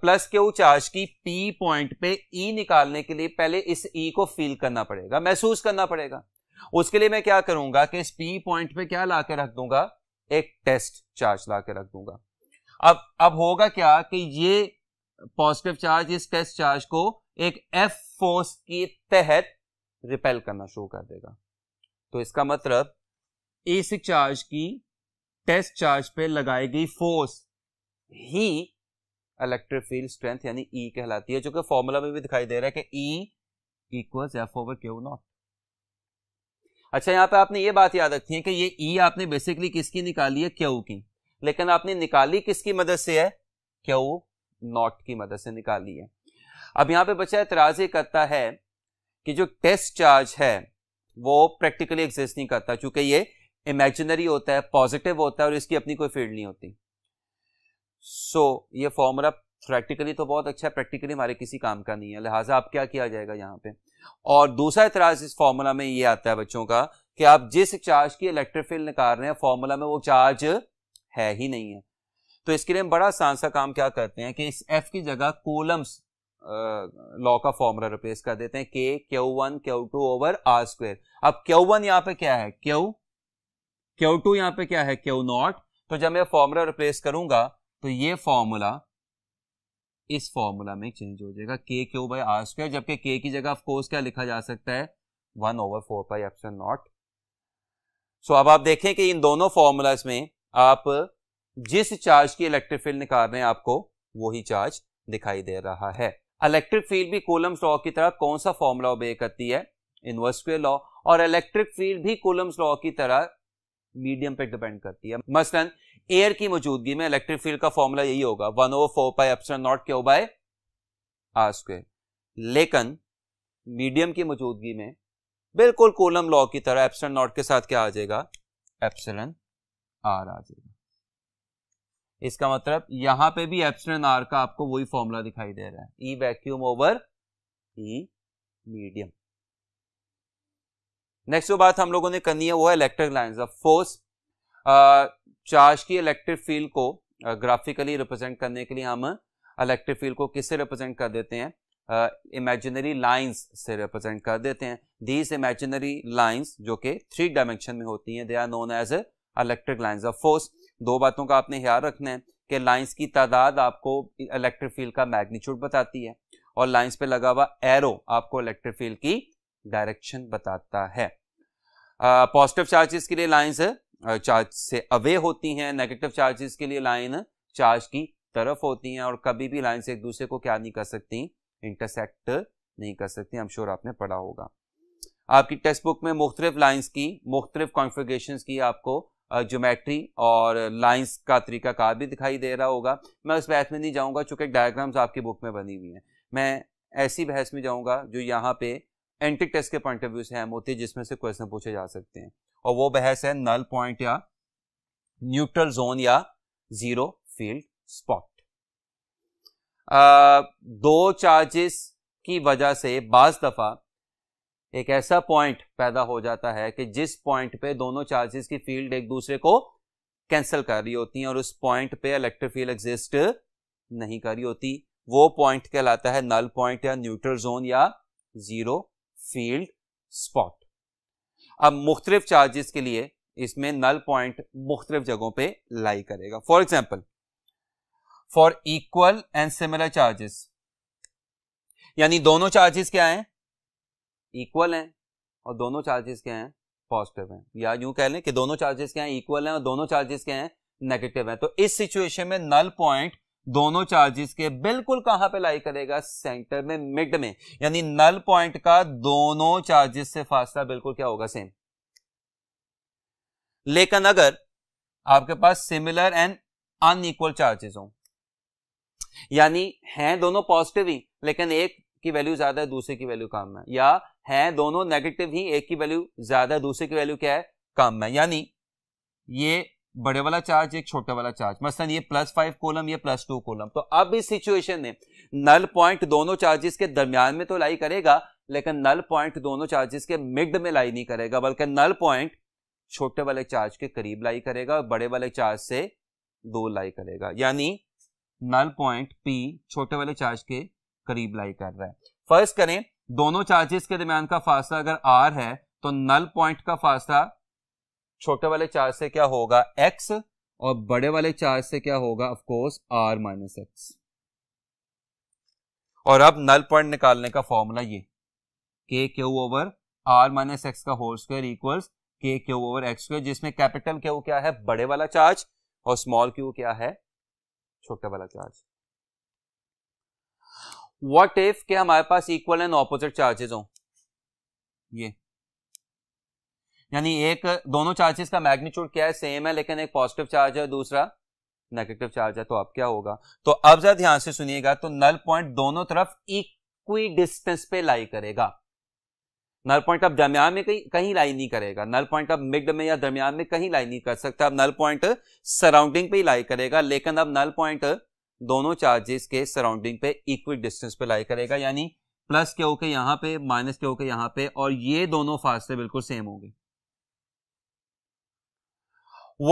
प्लस क्यू चार्ज की पी पॉइंट पे ई e निकालने के लिए पहले इस ई e को फील करना पड़ेगा महसूस करना पड़ेगा उसके लिए मैं क्या करूंगा कि इस पी पॉइंट पे क्या ला के रख दूंगा एक टेस्ट चार्ज ला के रख दूंगा अब अब होगा क्या कि ये पॉजिटिव चार्ज इस टेस्ट चार्ज को एक एफ फोर्स के तहत रिपेल करना शुरू कर देगा तो इसका मतलब इस चार्ज की टेस्ट चार्ज पे लगाई गई फोर्स ही इलेक्ट्रिक फील्ड स्ट्रेंथ यानी ई e कहलाती है जो कि फॉर्मूला में भी दिखाई दे रहा है कि E equals F over Q naught अच्छा यहां पे आपने ये बात याद रखी है कि ये ई e आपने बेसिकली किसकी निकाली है क्यू की लेकिन आपने निकाली किसकी मदद से है क्यू नॉट की मदद से निकाली है अब यहाँ पे बच्चा एतराज ये करता है कि जो टेस्ट चार्ज है वो प्रैक्टिकली एग्जिस्ट नहीं करता क्योंकि ये इमेजिनरी होता है पॉजिटिव होता है और इसकी अपनी कोई फील्ड नहीं होती सो so, ये फॉर्मूला प्रैक्टिकली तो बहुत अच्छा है प्रैक्टिकली हमारे किसी काम का नहीं है लिहाजा आप क्या किया जाएगा यहाँ पे और दूसरा इतराज इस फॉर्मूला में ये आता है बच्चों का कि आप जिस चार्ज की इलेक्ट्रिक फील्ड निकाल रहे हैं फॉर्मूला में वो चार्ज है ही नहीं है तो इसके लिए हम बड़ा आसान सा काम क्या करते हैं कि इस एफ की जगह कोलम्स लॉ का फॉर्मूला रिप्लेस कर देते हैं K Q one Q two over R square अब क्यू वन यहां पर क्या है क्यू क्यू टू यहां पर क्या है क्यू नॉट तो जब मैं फॉर्मूला रिप्लेस करूंगा तो ये फॉर्मूला इस फॉर्मूला में चेंज हो जाएगा के क्यू बाई आर स्क्वेयर जबकि के की जगह ऑफकोर्स क्या लिखा जा सकता है one over four pi epsilon naught so अब आप देखें कि इन दोनों फॉर्मूलाज में आप जिस चार्ज की इलेक्ट्रिक फील्ड निकाल रहे हैं आपको वही चार्ज दिखाई दे रहा है इलेक्ट्रिक फील्ड भी कोलम लॉ की तरह कौन सा फॉर्मूला ओबे करती है इनवर्स लॉ और इलेक्ट्रिक फील्ड भी कोलम्स लॉ की तरह मीडियम पे डिपेंड करती है मसलन एयर की मौजूदगी में इलेक्ट्रिक फील्ड का फॉर्मूला यही होगा one over four pi epsilon naught K by R square लेकिन मीडियम की मौजूदगी में बिल्कुल कोलम लॉ की तरह एप्सन नॉट के साथ क्या आ जाएगा एप्सलन आर आ जाएगा इसका मतलब यहां पे भी एप्सलन आर का आपको वही फॉर्मूला दिखाई दे रहा है E vacuum over E medium next जो बात हम लोगों ने करनी है वो है electric line of force charge की इलेक्ट्रिक फील्ड को ग्राफिकली रिप्रेजेंट करने के लिए हम इलेक्ट्रिक फील्ड को किससे रिप्रेजेंट कर देते हैं इमेजिनरी लाइंस से रिप्रेजेंट कर देते हैं दीज इमेजिनरी लाइंस जो कि थ्री डायमेंशन में होती हैं they are known as electric lines of force दो बातों का आपने ख्याल रखना है कि लाइंस की तादाद आपको इलेक्ट्रिक फील्ड का मैग्नीट्यूड बताती है और लाइंस पे लगा हुआ एरो आपको इलेक्ट्रिक फील्ड की डायरेक्शन बताता है पॉजिटिव चार्जेस के लिए लाइंस चार्ज से अवे होती हैं नेगेटिव चार्जेस के लिए लाइन चार्ज की तरफ होती हैं और कभी भी लाइन्स एक दूसरे को क्या नहीं कर सकती इंटरसेक्ट नहीं कर सकती हम श्योर आपने पढ़ा होगा आपकी टेक्स्ट बुक में मुख्तलिफ लाइन्स की मुख्तलिफ कॉन्फिगेशन की आपको ज्योमेट्री और लाइंस का तरीका कार भी दिखाई दे रहा होगा मैं उस बहस में नहीं जाऊंगा चूँकि डायग्राम्स आपकी बुक में बनी हुई हैं मैं ऐसी बहस में जाऊंगा जो यहाँ पे एंटिक टेस्ट के पॉइंट ऑफ व्यू से अहम होती है जिसमें से क्वेश्चन पूछे जा सकते हैं और वो बहस है नल पॉइंट या न्यूट्रल जोन या जीरो फील्ड स्पॉट दो चार्जेस की वजह से बाज दफ़ा एक ऐसा पॉइंट पैदा हो जाता है कि जिस पॉइंट पे दोनों चार्जेस की फील्ड एक दूसरे को कैंसिल कर रही होती हैं और उस पॉइंट पे इलेक्ट्रिक फील्ड एग्जिस्ट नहीं कर रही होती वो पॉइंट कहलाता है नल पॉइंट या न्यूट्रल जोन या जीरो फील्ड स्पॉट अब मुख्तलिफ चार्जेस के लिए इसमें नल पॉइंट मुख्तलिफ जगहों पर लाई करेगा for example for equal and similar charges यानी दोनों चार्जेस क्या हैं इक्वल हैं और दोनों चार्जेस क्या हैं पॉजिटिव हैं या यूं कह लें कि दोनों चार्जेस क्या हैं इक्वल हैं और दोनों चार्जेस क्या हैं नेगेटिव हैं तो इस सिचुएशन में नल पॉइंट दोनों चार्जेस के बिल्कुल कहां पे लाई करेगा सेंटर में मिड में यानी नल पॉइंट का दोनों चार्जेस से फासला बिल्कुल क्या होगा सेम लेकिन अगर आपके पास सिमिलर एंड अनइक्वल चार्जेस हो यानी हैं दोनों पॉजिटिव ही लेकिन एक की वैल्यू ज्यादा है दूसरे की वैल्यू कम है या है दोनों नेगेटिव ही एक की वैल्यू ज्यादा है दूसरे की वैल्यू क्या है कम है यानी ये बड़े वाला चार्ज एक छोटे वाला चार्ज मसलन ये प्लस फाइव कोलम ये प्लस टू कोलम तो अब इस सिचुएशन में नल पॉइंट दोनों चार्जेस के दरमियान में तो लाई करेगा लेकिन नल पॉइंट दोनों चार्जेस के मिड में लाई नहीं करेगा बल्कि नल पॉइंट छोटे वाले चार्ज के करीब लाई करेगा और बड़े वाले चार्ज से दो लाई करेगा यानी नल पॉइंट पी छोटे वाले चार्ज के करीब लाई कर रहा है फर्स्ट करें दोनों चार्जेस के दरमियान का फासला अगर आर है तो नल पॉइंट का फासला छोटे वाले चार्ज से क्या होगा एक्स और बड़े वाले चार्ज से क्या होगा ऑफकोर्स आर माइनस एक्स और अब नल पॉइंट निकालने का फॉर्मूला ये K Q over R minus X का whole square equals K Q over X square जिसमें कैपिटल क्यू क्या है बड़े वाला चार्ज और स्मॉल क्यू क्या है छोटे वाला चार्ज व्हाट इफ के हमारे पास इक्वल एंड ऑपोजिट चार्जेस हो ये यानी एक दोनों चार्जेस का मैग्नीट्यूड क्या है सेम है लेकिन एक पॉजिटिव चार्ज है दूसरा नेगेटिव चार्ज है तो अब क्या होगा तो अब जरा ध्यान से सुनिएगा तो नल पॉइंट दोनों तरफ इक्वी डिस्टेंस पे लाई करेगा नल पॉइंट अब दरमियान में कहीं कहीं लाई नहीं करेगा नल पॉइंट अब मिड में या दरमियान में कहीं लाई नहीं कर सकता अब नल पॉइंट सराउंडिंग पे ही लाई करेगा लेकिन अब नल पॉइंट दोनों चार्जेस के सराउंडिंग पे इक्वल डिस्टेंस पे लाई करेगा यानी प्लस के होके यहाँ पे माइनस के होके यहाँ पे और ये दोनों फासले बिल्कुल सेम होंगे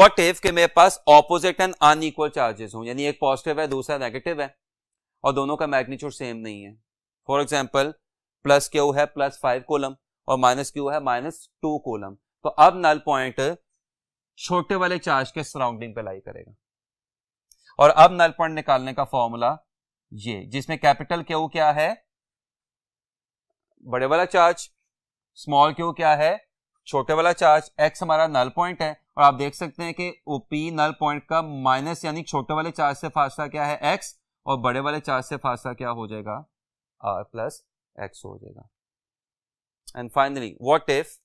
वट इफ के मेरे पास ऑपोजिट एंड अनइक्वल चार्जेस हों यानी एक पॉजिटिव है दूसरा नेगेटिव है और दोनों का मैग्नीट्यूड सेम नहीं है फॉर एग्जाम्पल प्लस क्यू है प्लस फाइव कोलम और माइनस क्यू है माइनस टू कोलम तो अब नल पॉइंट छोटे वाले चार्ज के सराउंडिंग पे लाई करेगा और अब नल पॉइंट निकालने का फॉर्मूला ये जिसमें कैपिटल क्यू क्या है बड़े वाला चार्ज स्मॉल क्यू क्या है छोटे वाला चार्ज एक्स हमारा नल पॉइंट है और आप देख सकते हैं कि ओपी नल पॉइंट का माइनस यानी छोटे वाले चार्ज से फासला क्या है एक्स और बड़े वाले चार्ज से फासला क्या हो जाएगा आर प्लस एक्स हो जाएगा एंड फाइनली वॉट इफ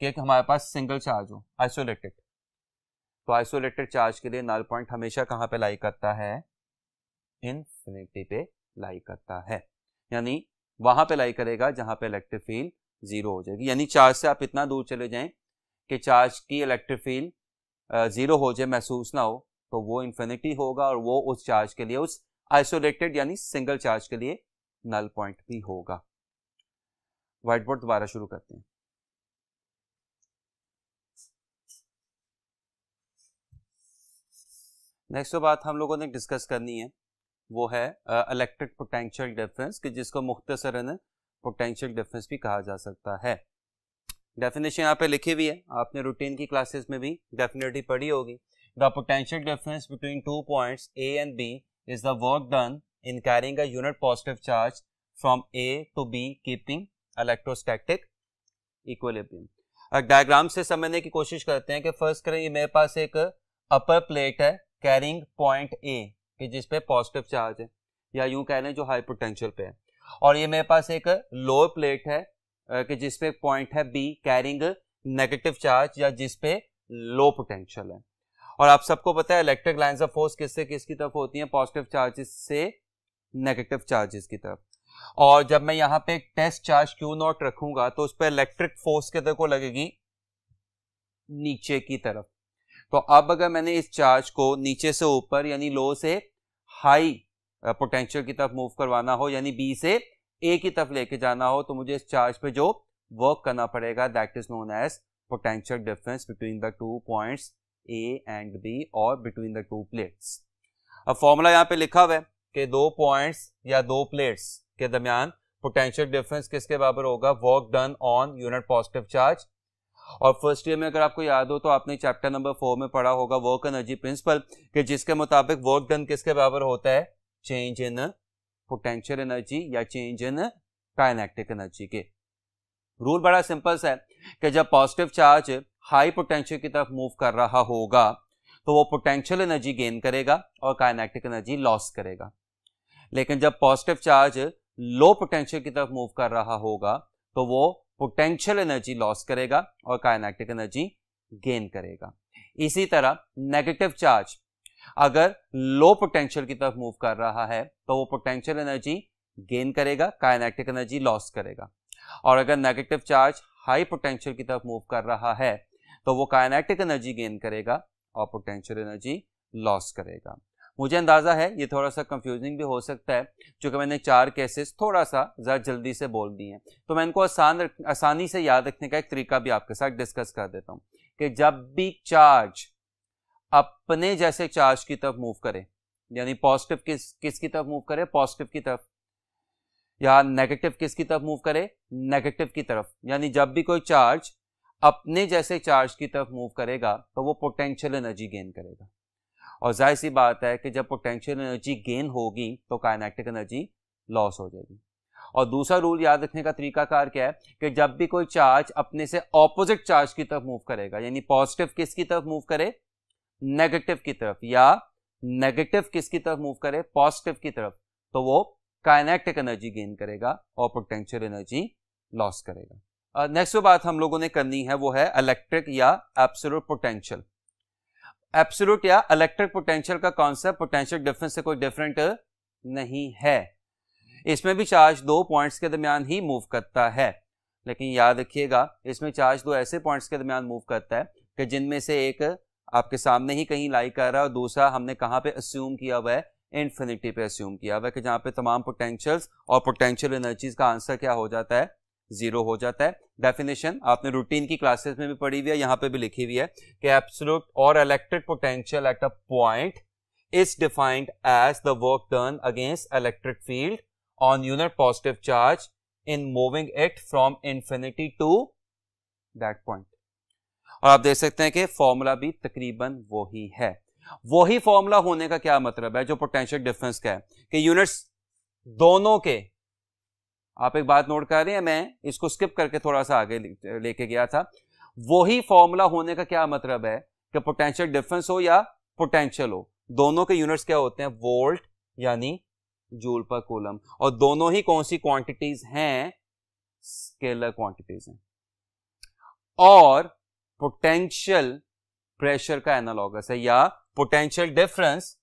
कि हमारे पास सिंगल चार्ज हो आइसोलेटेड तो आइसोलेटेड चार्ज के लिए नल पॉइंट हमेशा कहाँ पे लाई करता है इनफिनिटी पे लाई करता है यानी वहां पे लाई करेगा जहां पे इलेक्ट्रिक फील्ड जीरो हो जाएगी यानी चार्ज से आप इतना दूर चले जाएं कि चार्ज की इलेक्ट्रिक फील्ड जीरो हो जाए महसूस ना हो तो वो इन्फिनिटी होगा और वो उस चार्ज के लिए उस आइसोलेटेड यानी सिंगल चार्ज के लिए नल पॉइंट भी होगा व्हाइट बोर्ड दोबारा शुरू करते हैं नेक्स्ट जो बात हम लोगों ने डिस्कस करनी है वो है इलेक्ट्रिक पोटेंशियल डिफरेंस कि जिसको मुख्तसरन पोटेंशियल डिफरेंस भी कहा जा सकता है डेफिनेशन यहाँ पे लिखी हुई है आपने रूटीन की क्लासेस में भी डेफिनेटली पढ़ी होगी the potential difference between two points A and B is the work done in carrying a unit positive charge from A to B keeping electrostatic equilibrium diagram से समझने की कोशिश करते हैं कि फर्स्ट करें ये मेरे पास एक अपर प्लेट है कैरिंग पॉइंट ए कि जिस पे पॉजिटिव चार्ज है या यूं कह लें जो हाई पोटेंशियल पे है और ये मेरे पास एक लोअर प्लेट है कि जिस पे पॉइंट है बी कैरिंग नेगेटिव चार्ज या जिस पे लो पोटेंशियल है और आप सबको पता है इलेक्ट्रिक लाइंस ऑफ फोर्स किससे किसकी तरफ होती हैं पॉजिटिव चार्जेस से नेगेटिव चार्जेस की तरफ और जब मैं यहाँ पे टेस्ट चार्ज क्यू नॉट रखूंगा तो उस पर इलेक्ट्रिक फोर्स के तरफ को लगेगी नीचे की तरफ तो अब अगर मैंने इस चार्ज को नीचे से ऊपर यानी लो से हाई पोटेंशियल की तरफ मूव करवाना हो यानी बी से ए की तरफ लेके जाना हो तो मुझे इस चार्ज पे जो वर्क करना पड़ेगा that is known as potential difference between the two point A and B और बिटवीन द टू प्लेट्स अब फॉर्मूला यहाँ पे लिखा हुआ है कि दो पॉइंट्स या दो प्लेट्स के दरमियान पोटेंशियल डिफरेंस किसके बराबर होगा work done on unit positive charge और फर्स्ट ईयर में अगर आपको याद हो तो आपने चैप्टर नंबर फोर में पढ़ा होगा वर्क एनर्जी प्रिंसिपल कि जिसके मुताबिक वर्क डन किसके बराबर होता है चेंज इन पोटेंशियल एनर्जी या चेंज इन काइनेटिक एनर्जी के रूल बड़ा सिंपल सा है कि जब पॉजिटिव चार्ज हाई पोटेंशियल की तरफ मूव कर रहा होगा तो वो पोटेंशियल एनर्जी गेन करेगा और काइनेटिक एनर्जी लॉस करेगा लेकिन जब पॉजिटिव चार्ज लो पोटेंशियल की तरफ मूव कर रहा होगा तो वो पोटेंशियल एनर्जी लॉस करेगा और काइनेटिक एनर्जी गेन करेगा इसी तरह नेगेटिव चार्ज अगर लो पोटेंशियल की तरफ मूव कर रहा है तो वो पोटेंशियल एनर्जी गेन करेगा काइनेटिक एनर्जी लॉस करेगा और अगर नेगेटिव चार्ज हाई पोटेंशियल की तरफ मूव कर रहा है तो वो काइनेटिक एनर्जी गेन करेगा और पोटेंशियल एनर्जी लॉस करेगा मुझे अंदाज़ा है ये थोड़ा सा कंफ्यूजिंग भी हो सकता है चूँकि मैंने चार केसेस थोड़ा सा ज़रा जल्दी से बोल दिए हैं तो मैं इनको आसान आसानी से याद रखने का एक तरीका भी आपके साथ डिस्कस कर देता हूँ कि जब भी चार्ज अपने जैसे चार्ज की तरफ मूव करे यानी पॉजिटिव किस किस की तरफ मूव करे पॉजिटिव की तरफ या नेगेटिव किसकी तरफ मूव करे नेगेटिव की तरफ यानी जब भी कोई चार्ज अपने जैसे चार्ज की तरफ मूव करेगा तो वो पोटेंशियल एनर्जी गेन करेगा और जाहिर सी बात है कि जब पोटेंशियल एनर्जी गेन होगी तो काइनेटिक एनर्जी लॉस हो जाएगी और दूसरा रूल याद रखने का तरीकाकार क्या है कि जब भी कोई चार्ज अपने से ऑपोजिट चार्ज की तरफ मूव करेगा यानी पॉजिटिव किसकी तरफ मूव करे नेगेटिव की तरफ या नेगेटिव किसकी तरफ मूव करे पॉजिटिव की तरफ तो वो काइनेटिक एनर्जी गेन करेगा और पोटेंशियल एनर्जी लॉस करेगा नेक्स्ट uh, जो बात हम लोगों ने करनी है वो है इलेक्ट्रिक या एब्सोलूट पोटेंशियल एप्सुलट या इलेक्ट्रिक पोटेंशियल का कॉन्सेप्ट पोटेंशियल डिफरेंस से कोई डिफरेंट नहीं है इसमें भी चार्ज दो पॉइंट्स के दरमियान ही मूव करता है लेकिन याद रखिएगा इसमें चार्ज दो ऐसे पॉइंट्स के दरमियान मूव करता है कि जिनमें से एक आपके सामने ही कहीं लाई कर रहा है और दूसरा हमने कहाँ पे अस्यूम किया हुआ है इन्फिनिटी पे अस्यूम किया हुआ है कि जहाँ पे तमाम पोटेंशियल्स और पोटेंशियल एनर्जीज का आंसर क्या हो जाता है जीरो हो जाता है डेफिनेशन आपने रूटीन की क्लासेस में भी पढ़ी हुई है यहां पे भी लिखी हुई है कि एब्सोलूट और electric potential at a point is defined as the work done against electric field on unit positive charge in moving it from infinity to that point और आप देख सकते हैं कि फॉर्मूला भी तकरीबन वही है वही फॉर्मूला होने का क्या मतलब है जो पोटेंशियल डिफरेंस का है कि यूनिट्स दोनों के आप एक बात नोट कर रहे हैं मैं इसको स्किप करके थोड़ा सा आगे लेके गया था वही फॉर्मूला होने का क्या मतलब है कि पोटेंशियल डिफरेंस हो या पोटेंशियल हो दोनों के यूनिट्स क्या होते हैं वोल्ट यानी जूल पर कोलम और दोनों ही कौन सी क्वांटिटीज हैं स्केलर क्वांटिटीज हैं और पोटेंशियल प्रेशर का एनालॉगस है या पोटेंशियल डिफरेंस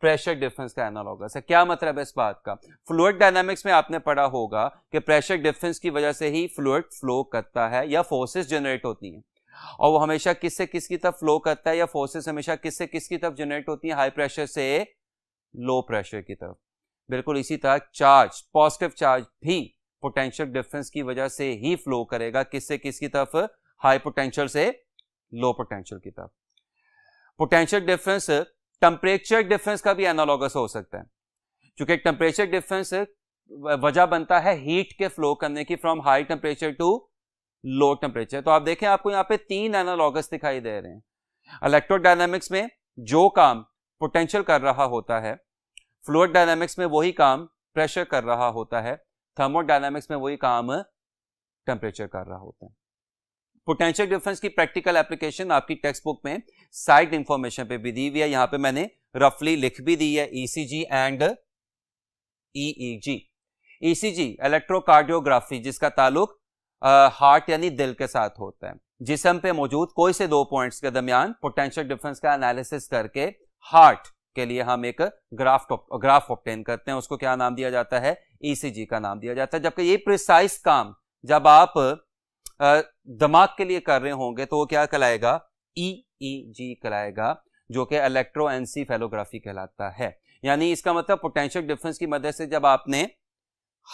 प्रेशर डिफरेंस का एनालॉग है अच्छा, क्या मतलब है इस बात का फ्लूड डायनामिक्स में आपने पढ़ा होगा कि प्रेशर डिफरेंस की वजह से ही फ्लूड फ्लो करता है या फोर्सेस जनरेट होती हैं और वो हमेशा किससे किसकी तरफ फ्लो करता है या फोर्सेस हमेशा किससे किसकी तरफ जनरेट होती है हाई प्रेशर से लो प्रेशर की तरफ बिल्कुल इसी तरह चार्ज पॉजिटिव चार्ज भी पोटेंशियल डिफरेंस की वजह से ही फ्लो करेगा किससे किसकी तरफ हाई पोटेंशियल से लो पोटेंशियल की तरफ पोटेंशियल डिफरेंस टेम्परेचर डिफरेंस का भी एनालॉगस हो सकता है क्योंकि टेम्परेचर डिफरेंस वजह बनता है हीट के फ्लो करने की from high temperature to low temperature तो आप देखें आपको यहां पे तीन एनालॉगस दिखाई दे रहे हैं इलेक्ट्रोडायनेमिक्स में जो काम पोटेंशियल कर रहा होता है फ्लूड डायनामिक्स में वही काम प्रेशर कर रहा होता है डायनामिक्स में वही काम टेम्परेचर कर रहा होता है पोटेंशियल डिफरेंस की प्रैक्टिकल एप्लीकेशन आपकी टेक्स्ट बुक में साइड इंफॉर्मेशन पे भी दी हुई है यहां पे मैंने रफली लिख भी दी है ECG and EEG ECG electrocardiography जिसका ताल्लुक हार्ट यानी दिल के साथ होता है जिसम पे मौजूद कोई से दो पॉइंट्स के दरमियान पोटेंशियल डिफरेंस का एनालिसिस करके हार्ट के लिए हम एक ग्राफ ग्राफ ऑप्टेन करते हैं उसको क्या नाम दिया जाता है ईसीजी e का नाम दिया जाता है जबकि ये प्रिसाइज काम जब आप दिमाग के लिए कर रहे होंगे तो वो क्या कहलाएगा ई e ई e जी कराएगा जो कि इलेक्ट्रो एनसी फेलोग्राफी कहलाता है यानी इसका मतलब पोटेंशियल डिफरेंस की मदद से जब आपने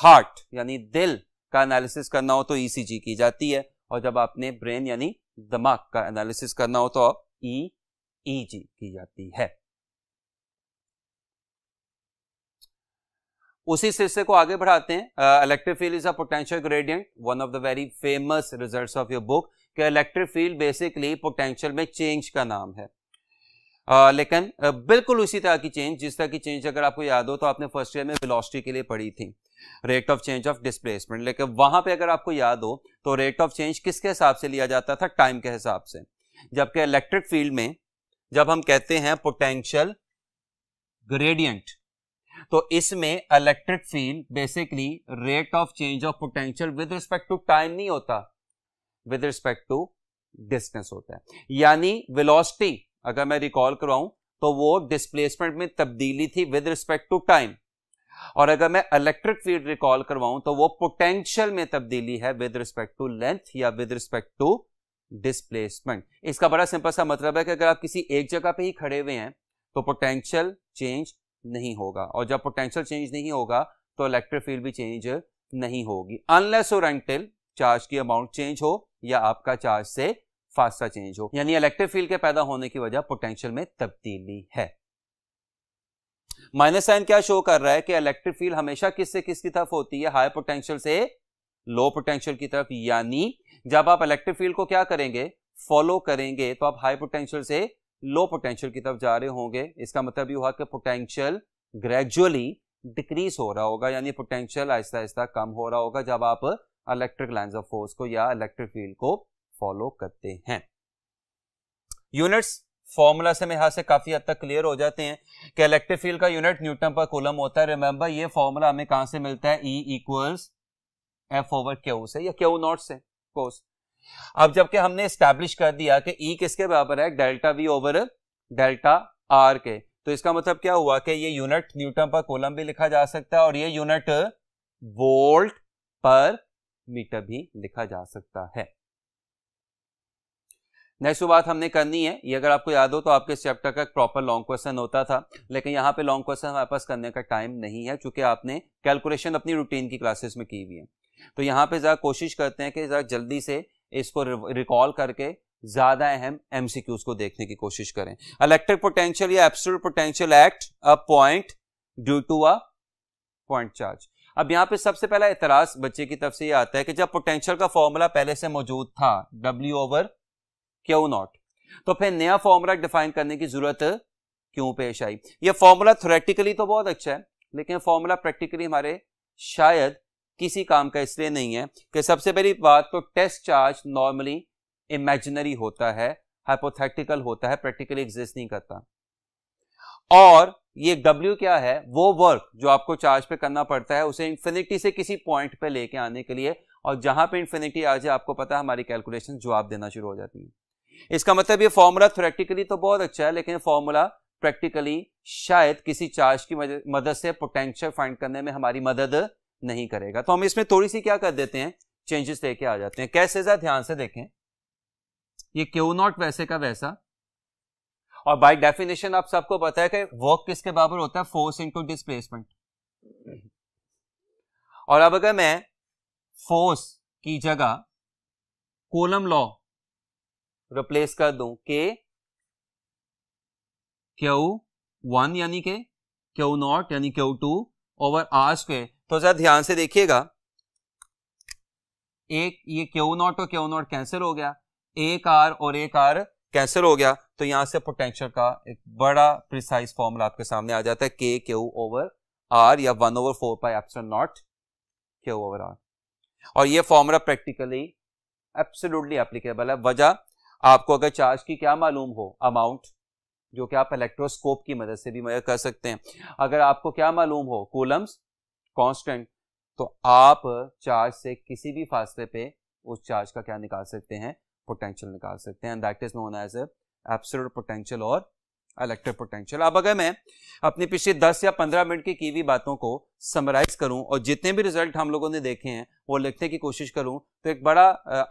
हार्ट यानी दिल का एनालिसिस करना हो तो ईसीजी e की जाती है और जब आपने ब्रेन यानी दिमाग का एनालिसिस करना हो तो ई ईजी e की जाती है उसी सिलसिले को आगे बढ़ाते हैं electric field is a potential gradient one of the very famous results of your book कि इलेक्ट्रिक फील्ड बेसिकली पोटेंशियल में चेंज का नाम है आ, लेकिन बिल्कुल उसी तरह की चेंज जिस तरह की चेंज अगर आपको याद हो तो आपने फर्स्ट ईयर में वेलोसिटी के लिए पढ़ी थी rate of change of displacement लेकिन वहां पे अगर आपको याद हो तो रेट ऑफ चेंज किसके हिसाब से लिया जाता था टाइम के हिसाब से जबकि इलेक्ट्रिक फील्ड में जब हम कहते हैं पोटेंशियल ग्रेडियंट तो इसमें electric field basically rate of change of potential with respect to time नहीं होता विद रिस्पेक्ट टू डिस्टेंस होता है यानी वेलोसिटी अगर मैं रिकॉल करवाऊं तो वो डिस्प्लेसमेंट में तब्दीली थी विद रिस्पेक्ट टू टाइम और अगर मैं इलेक्ट्रिक फील्ड रिकॉल करवाऊं तो वो पोटेंशियल में तब्दीली है विद रिस्पेक्ट टू लेंथ या विद रिस्पेक्ट टू डिस्प्लेसमेंट इसका बड़ा सिंपल सा मतलब है कि अगर आप किसी एक जगह पे ही खड़े हुए हैं तो पोटेंशियल चेंज नहीं होगा और जब पोटेंशियल चेंज नहीं होगा तो इलेक्ट्रिक फील्ड भी चेंज नहीं होगी अनलेस और अनटिल चार्ज की अमाउंट चेंज हो या आपका चार्ज से फास्टा चेंज हो यानी इलेक्ट्रिक फील्ड के पैदा होने की वजह पोटेंशियल में तब्दीली है माइनस साइन क्या शो कर रहा है कि इलेक्ट्रिक फील्ड हमेशा किससे किसकी तरफ होती है हाई पोटेंशियल से लो पोटेंशियल की तरफ यानी जब आप इलेक्ट्रिक फील्ड को क्या करेंगे फॉलो करेंगे तो आप हाई पोटेंशियल से लो पोटेंशियल की तरफ जा रहे होंगे इसका मतलब ये हुआ कि पोटेंशियल ग्रेजुअली डिक्रीज हो रहा होगा यानी पोटेंशियल आहिस्ता आहिस्ता कम हो रहा होगा जब आप इलेक्ट्रिक लाइन्स ऑफ फोर्स को या इलेक्ट्रिक फील्ड को फॉलो करते हैं यूनिट्स फॉर्मूला से यहाँ से काफी हद तक क्लियर हो जाते हैं कि इलेक्ट्रिक फील्ड का यूनिट न्यूटन पर कोलम होता है रिमेंबर ये फॉर्मूला हमें कहां से मिलता है E equals F over Q से या क्यू नॉट से कोर्स अब जबकि हमने स्टैब्लिश कर दिया कि ई e किसके बराबर है delta V over delta R के तो इसका मतलब क्या हुआ कि ये यूनिट न्यूटन पर कोलम भी लिखा जा सकता है और ये यूनिट वोल्ट पर मीटर भी लिखा जा सकता है नेक्स्ट बात हमने करनी है ये अगर आपको याद हो तो आपके चैप्टर का प्रॉपर लॉन्ग क्वेश्चन होता था लेकिन यहाँ पे लॉन्ग क्वेश्चन हमारे पास करने का टाइम नहीं है चूंकि आपने कैलकुलेशन अपनी रूटीन की क्लासेस में की हुई है तो यहाँ पे ज़रा कोशिश करते हैं कि ज़रा जल्दी से इसको रिकॉल करके ज़्यादा अहम एम को देखने की कोशिश करें इलेक्ट्रिक पोटेंशियल या absolute potential at a point due to a point charge अब यहाँ पे सबसे पहला इतराज बच्चे की तरफ से ये आता है कि जब पोटेंशियल का फॉर्मूला पहले से मौजूद था डब्ल्यू ओवर क्यू नॉट तो फिर नया फॉर्मूला डिफाइन करने की जरूरत क्यों पेश आई ये फॉर्मूला थोरेटिकली तो बहुत अच्छा है लेकिन फॉर्मूला प्रैक्टिकली हमारे शायद किसी काम का इसलिए नहीं है कि सबसे पहली बात तो टेस्ट चार्ज नॉर्मली इमेजिनरी होता है हाइपोथेटिकल होता है प्रैक्टिकली एग्जिस्ट नहीं करता और ये W क्या है वो वर्क जो आपको चार्ज पे करना पड़ता है उसे इन्फिनिटी से किसी पॉइंट पे लेके आने के लिए और जहां पे इन्फिनिटी आ जाए आपको पता है हमारी कैलकुलेशन जवाब देना शुरू हो जाती है इसका मतलब ये फॉर्मूला थ्रेटिकली तो बहुत अच्छा है लेकिन फॉर्मूला प्रैक्टिकली शायद किसी चार्ज की मदद से पोटेंशियल फाइंड करने में हमारी मदद नहीं करेगा तो हम इसमें थोड़ी सी क्या कर देते हैं चेंजेस लेके आ जाते हैं कैसे ध्यान से देखें ये क्यू नॉट वैसे का वैसा और बाई डेफिनेशन आप सबको पता है कि वर्क किसके बराबर होता है फोर्स इंटू डिस्प्लेसमेंट और अब अगर मैं फोर्स की जगह कोलम लॉ रिप्लेस कर दू के क्यू वन यानी के क्यू नॉट यानी Q two over R square तो जरा ध्यान से देखिएगा एक ये क्यू नॉट और क्यू नॉट कैंसिल हो गया एक आर और एक आर कैंसिल हो गया तो यहां से पोटेंशियल का एक बड़ा प्रिसाइज फॉर्मूला आपके सामने आ जाता है के क्यू ओवर आर या one over four pi epsilon naught Q over R और ये फॉर्मूला प्रैक्टिकली एब्सोल्युटली एप्लीकेबल है वजह आपको अगर चार्ज की क्या मालूम हो अमाउंट जो कि आप इलेक्ट्रोस्कोप की मदद से भी मैं कर सकते हैं अगर आपको क्या मालूम हो कूलम्स कॉन्स्टेंट तो आप चार्ज से किसी भी फासले पे उस चार्ज का क्या निकाल सकते हैं पोटेंशियल निकाल सकते हैं that is known as absolute potential और इलेक्ट्रिक पोटेंशियल अब अगर मैं अपनी पिछले 10 या 15 मिनट की की हुई बातों को समराइज करूं और जितने भी रिजल्ट हम लोगों ने देखे हैं वो लिखने की कोशिश करूं तो एक बड़ा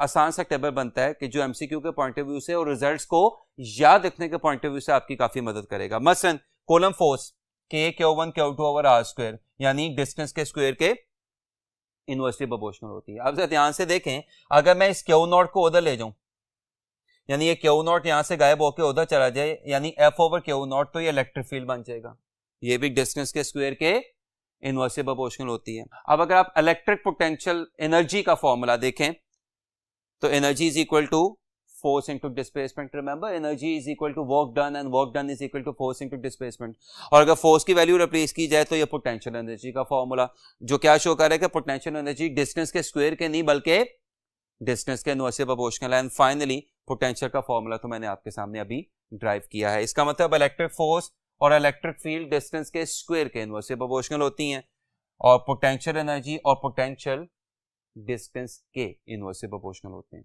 आसान सा टेबल बनता है कि जो एमसीक्यू के पॉइंट ऑफ व्यू से और रिजल्ट्स को याद रखने के पॉइंट ऑफ व्यू से आपकी काफी मदद करेगा मसलन कोलम फोर्स के Q one Q two over R square यानी डिस्टेंस के स्क्वायर के इन्वर्सली प्रोपोर्शनल होती है अब ध्यान से देखें अगर मैं इस क्यो नॉट को उधर ले जाऊं यानी ये क्यू नॉट यहाँ से गायब होकर उधर चला जाए यानी एफ ओवर क्यू नॉट तो ये इलेक्ट्रिक फील्ड बन जाएगा ये भी डिस्टेंस के स्क्वेयर के इनवर्सिव पोशनल होती है अब अगर आप इलेक्ट्रिक पोटेंशियल एनर्जी का फॉर्मूला देखें तो energy is equal to force into displacement remember energy is equal to work done and work done is equal to force into displacement और अगर फोर्स की वैल्यू रिप्लेस की जाए तो यह पोटेंशियल एनर्जी का फॉर्मूला जो क्या शो कर रहा है कि पोटेंशियल एनर्जी डिस्टेंस के स्क्वेयर के नहीं बल्कि डिस्टेंस के inversely proportional and finally potential का फॉर्मूला तो मैंने आपके सामने अभी ड्राइव किया है इसका मतलब इलेक्ट्रिक फोर्स और इलेक्ट्रिक फील्ड डिस्टेंस के स्क्वेयर के इनवर्स से प्रोपोर्शनल होती हैं और पोटेंशियल एनर्जी और पोटेंशियल डिस्टेंस के इनवर्स से प्रोपोर्शनल होते हैं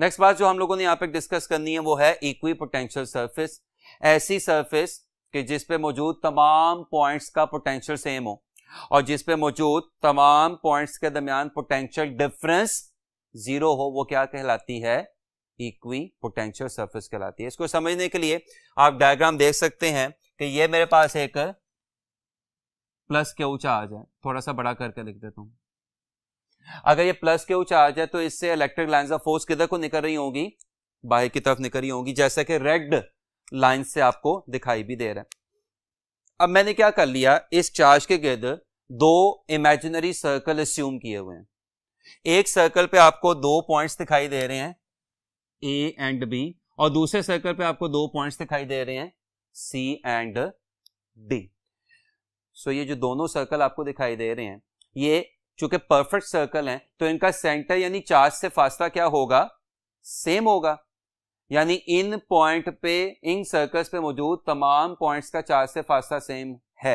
नेक्स्ट बात जो हम लोगों ने यहां पर डिस्कस करनी है वो है इक्वी पोटेंशियल सर्फिस ऐसी सर्फिस कि मौजूद तमाम पॉइंट्स का पोटेंशियल सेम हो और जिसपे मौजूद तमाम पॉइंट्स के दरमियान पोटेंशियल डिफरेंस जीरो हो वो क्या कहलाती है इक्वी पोटेंशियल सर्फिस कहलाती है इसको समझने के लिए आप डायग्राम देख सकते हैं कि ये मेरे पास एक प्लस के ऊंचा आ जाए थोड़ा सा बड़ा करके लिख देता हूं अगर ये प्लस के ऊंचा आ जाए तो इससे इलेक्ट्रिक लाइन ऑफ फोर्स किधर को निकल रही होगी बाहर की तरफ निकल रही होंगी जैसा कि रेड लाइन से आपको दिखाई भी दे रहा है अब मैंने क्या कर लिया इस चार्ज के गिर्द दो इमेजिनरी सर्कल अस्यूम किए हुए हैं एक सर्कल पे आपको दो पॉइंट्स दिखाई दे रहे हैं ए एंड बी और दूसरे सर्कल पे आपको दो पॉइंट्स दिखाई दे रहे हैं सी एंड डी सो ये जो दोनों सर्कल आपको दिखाई दे रहे हैं ये चूंकि परफेक्ट सर्कल हैं तो इनका सेंटर यानी चार्ज से फासला क्या होगा सेम होगा यानी इन पॉइंट पे इन सर्कस पे मौजूद तमाम पॉइंट्स का चार्ज से फासला सेम है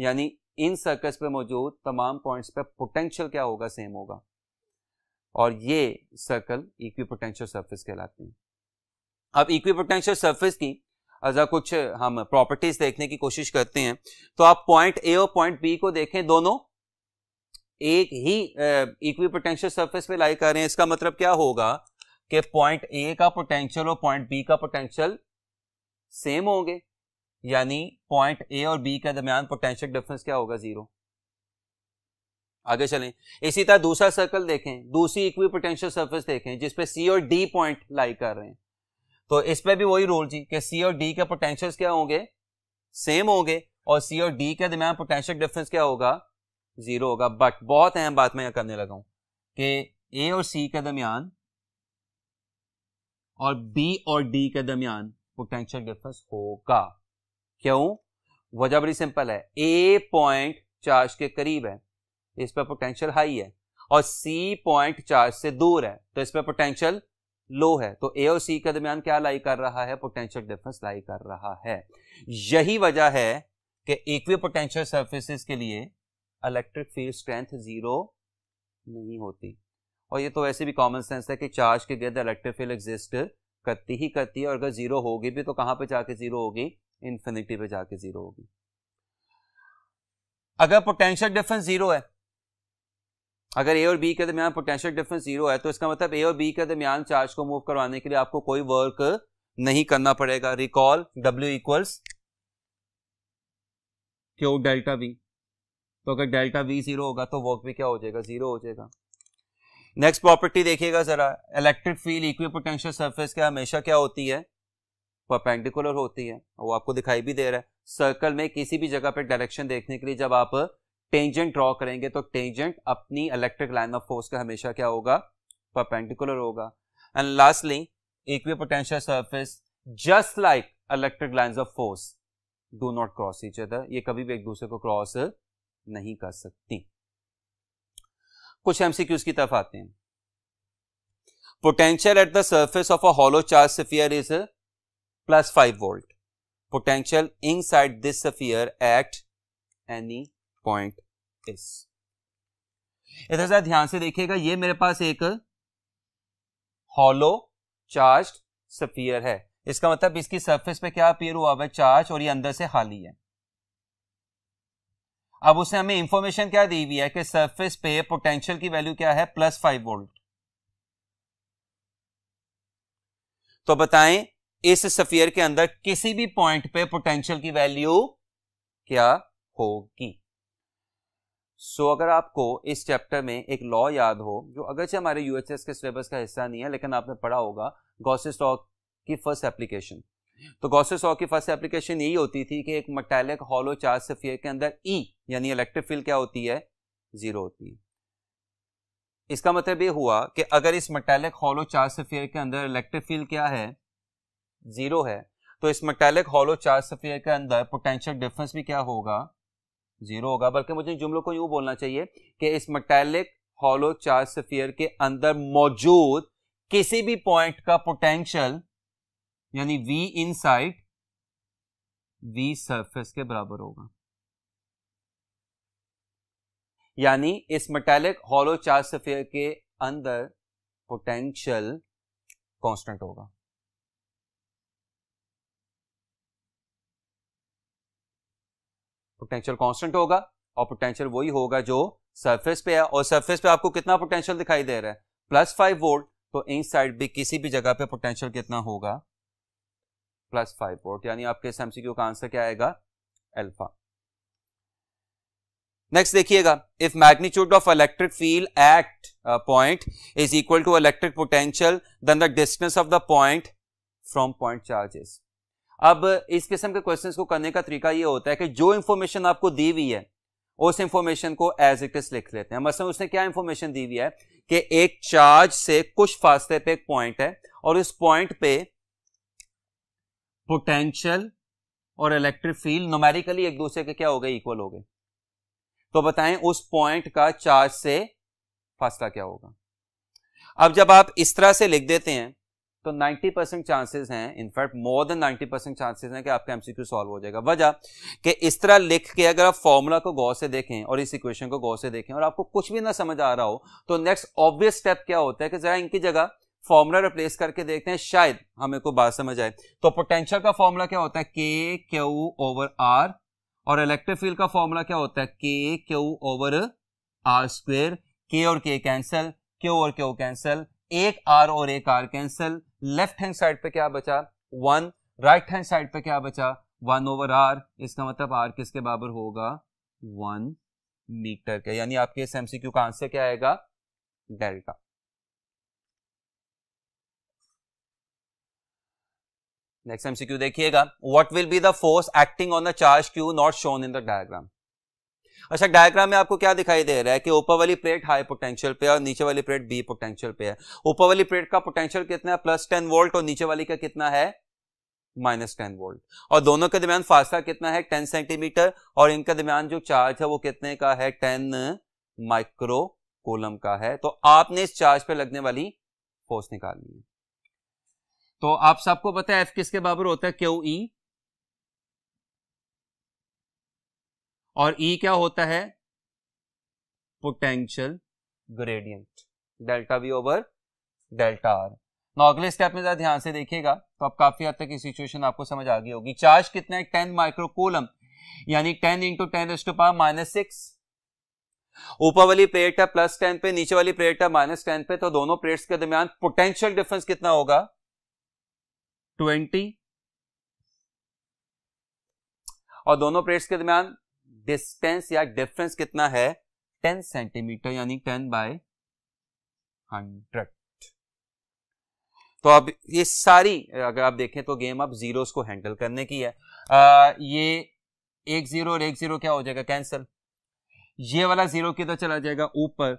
यानी इन सर्कस पे मौजूद तमाम पॉइंट्स पे पोटेंशियल क्या होगा सेम होगा और ये सर्कल इक्वी पोटेंशियल सर्फिस कहलाते हैं अब इक्वी पोटेंशियल सर्फिस की अजा कुछ हम प्रॉपर्टीज देखने की कोशिश करते हैं तो आप पॉइंट ए और पॉइंट बी को देखें दोनों एक ही इक्वी पोटेंशियल सर्फिस पे लाई कर रहे हैं इसका मतलब क्या होगा कि पॉइंट ए का पोटेंशियल और पॉइंट बी का पोटेंशियल सेम होंगे यानी पॉइंट ए और बी के दरमियान पोटेंशियल डिफरेंस क्या होगा जीरो आगे चलें इसी तरह दूसरा सर्कल देखें दूसरी इक्वी पोटेंशियल सर्फेस देखें जिसपे सी और डी पॉइंट लाई कर रहे हैं तो इस पर भी वही रोल जी कि सी और डी के पोटेंशियल क्या होंगे सेम होंगे और सी और डी के दरमियान पोटेंशियल डिफरेंस क्या होगा जीरो होगा बट बहुत अहम बात मैं यह करने लगा हूं कि ए और सी के दरमियान और बी और डी के दरमियान पोटेंशियल डिफरेंस होगा क्यों वजह बड़ी सिंपल है ए पॉइंट चार्ज के करीब है इस पर पोटेंशियल हाई है और सी पॉइंट चार्ज से दूर है तो इस पर पोटेंशियल लो है तो ए और सी के दरमियान क्या लाई कर रहा है पोटेंशियल डिफरेंस लाई कर रहा है यही वजह है कि इक्वी पोटेंशियल सर्फेसिस के लिए इलेक्ट्रिक फील्ड स्ट्रेंथ जीरो नहीं होती और ये तो वैसे भी कॉमन सेंस है कि चार्ज के गिरद इलेक्ट्रिक फील्ड एग्जिस्ट करती ही करती है और अगर ज़ीरो होगी भी तो कहाँ पे जाके ज़ीरो होगी इन्फिनिटी पे जाके ज़ीरो होगी अगर पोटेंशियल डिफरेंस ज़ीरो है अगर ए और बी के दरमियान पोटेंशियल डिफरेंस जीरो है तो इसका मतलब ए और बी के दरमियान चार्ज को मूव करवाने के लिए आपको कोई वर्क नहीं करना पड़ेगा recall W equals Q delta V तो अगर डेल्टा वी जीरो होगा तो वर्क भी क्या हो जाएगा जीरो हो जाएगा नेक्स्ट प्रॉपर्टी देखिएगा जरा electric field equipotential surface क्या हमेशा क्या होती है परपेंडिकुलर होती है वो आपको दिखाई भी दे रहा है सर्कल में किसी भी जगह पर डायरेक्शन देखने के लिए जब आप टेंजेंट ड्रॉ करेंगे तो टेंजेंट अपनी इलेक्ट्रिक लाइन ऑफ फोर्स का हमेशा क्या होगा परपेंडिकुलर होगा and lastly equipotential surface just like electric line of force do not cross each other ये कभी भी एक दूसरे को क्रॉस नहीं कर सकती कुछ एमसीक्यूज की तरफ आते हैं potential at the surface of a hollow charge sphere is plus five volt potential inside this sphere at any point is इधर से ध्यान से देखिएगा ये मेरे पास एक हॉलो चार्ज सफियर है इसका मतलब इसकी सरफेस पे क्या अपियर हुआ हुआ है चार्ज और ये अंदर से खाली है अब उसने हमें इंफॉर्मेशन क्या दी हुई है कि सरफेस पे पोटेंशियल की वैल्यू क्या है प्लस फाइव वोल्ट तो बताएं इस सफियर के अंदर किसी भी पॉइंट पे पोटेंशियल की वैल्यू क्या होगी सो so, अगर आपको इस चैप्टर में एक लॉ याद हो जो अगर से हमारे यूएचएस के सिलेबस का हिस्सा नहीं है लेकिन आपने पढ़ा होगा गॉसिस की फर्स्ट एप्लीकेशन तो गॉसेस हॉ की फर्स्ट एप्लीकेशन यही होती थी कि एक मटैलिक हॉलो चार्ज सफियर के अंदर ई e, यानी इलेक्ट्रिक फील्ड क्या होती है जीरो होती है इसका मतलब ये हुआ कि अगर इस मटैलिक हॉलो चार्ज सफियर के अंदर इलेक्ट्रिक फील्ड क्या है जीरो है तो इस मटैलिक हॉलो चार्ज सफियर के अंदर पोटेंशियल डिफरेंस भी क्या होगा जीरो होगा बल्कि मुझे जुमलों को यूं बोलना चाहिए कि इस मटैलिक हॉलो चार्ज सफियर के अंदर मौजूद किसी भी पॉइंट का पोटेंशियल यानी v inside v surface के बराबर होगा यानी इस मेटेलिक हॉलो चार्ज सफेयर के अंदर पोटेंशियल कांस्टेंट होगा पोटेंशियल कांस्टेंट होगा और पोटेंशियल वही होगा जो सरफेस पे है और सरफेस पे आपको कितना पोटेंशियल दिखाई दे रहा है प्लस फाइव वोल्ट तो इन साइड भी किसी भी जगह पे पोटेंशियल कितना होगा प्लस फाइव वोल्ट यानी आपके इस एमसीक्यू का आंसर क्या आएगा एल्फा नेक्स्ट देखिएगा if magnitude of electric field at point is equal to electric potential then the distance of the point from point charges अब इस किस्म के क्वेश्चंस को करने का तरीका ये होता है कि जो इन्फॉर्मेशन आपको दी हुई है उस इंफॉर्मेशन को एज इट इज लिख लेते हैं मसलन उसने क्या इंफॉर्मेशन दी हुई है कि एक चार्ज से कुछ फासले पे एक पॉइंट है और इस पॉइंट पे पोटेंशियल और इलेक्ट्रिक फील्ड नोमेरिकली एक दूसरे के क्या हो गए इक्वल हो गए तो बताएं उस पॉइंट का चार्ज से फासला क्या होगा अब जब आप इस तरह से लिख देते हैं तो 90 परसेंट चांसेस हैं in fact more than 90 percent chances हैं कि आपका एमसीक्यू सॉल्व हो जाएगा वजह कि इस तरह लिख के अगर आप फॉर्मूला को गौर से देखें और इस इक्वेशन को गौर से देखें और आपको कुछ भी ना समझ आ रहा हो तो नेक्स्ट ऑब्वियस स्टेप क्या होता है कि जरा इनकी जगह फॉर्मूला रिप्लेस करके देखते हैं शायद हमें को बात समझ आए तो पोटेंशियल का फॉर्मूला क्या होता है के क्यू ओवर आर और इलेक्ट्रिक फील्ड का फॉर्मूला क्या होता है K Q over R square K और के कैंसल क्यू और क्यू कैंसल एक आर और एक R cancel left hand side पे क्या बचा वन राइट हैंड साइड पे क्या बचा वन ओवर आर इसका मतलब आर किसके बराबर होगा वन मीटर के यानी आपके इस एमसीक्यू का आंसर क्या आएगा डेल्टा नेक्स्ट एमसीक्यू देखिएगा what will be the force acting on the charge Q not shown in the diagram अच्छा डायग्राम में आपको क्या दिखाई दे रहा है कि ऊपर वाली प्लेट हाई पोटेंशियल पे है और नीचे वाली प्लेट बी पोटेंशियल पे है ऊपर वाली प्लेट का पोटेंशियल कितना है प्लस टेन वोल्ट और नीचे वाली का कितना है माइनस टेन वोल्ट और दोनों के दरमियान फासला कितना है टेन सेंटीमीटर और इनके दरमियान जो चार्ज है वो कितने का है टेन माइक्रो कोलम का है तो आपने इस चार्ज पे लगने वाली फोर्स निकालनी है तो आप सबको पता है एफ किसके बराबर होता है क्यू ई e. और ई e क्या होता है potential gradient delta V over delta R अगले स्टेप में जरा ध्यान से देखिएगा तो आप काफी हद तक ये सिचुएशन आपको समझ आ गई होगी चार्ज कितना है टेन माइक्रोकोलम यानी ten into ten to power minus six ऊपर वाली प्लेट है प्लस टेन पे नीचे वाली प्लेट है माइनस टेन पे तो दोनों प्लेट्स के दरमियान पोटेंशियल डिफरेंस कितना होगा ट्वेंटी और दोनों प्लेट्स के दरमियान डिस्टेंस या डिफरेंस कितना है टेन सेंटीमीटर यानी टेन बाय हंड्रेड तो अब ये सारी अगर आप देखें तो गेम अब जीरो को हैंडल करने की है आ, ये एक जीरो और एक जीरो क्या हो जाएगा कैंसिल ये वाला जीरो किधर चला जाएगा ऊपर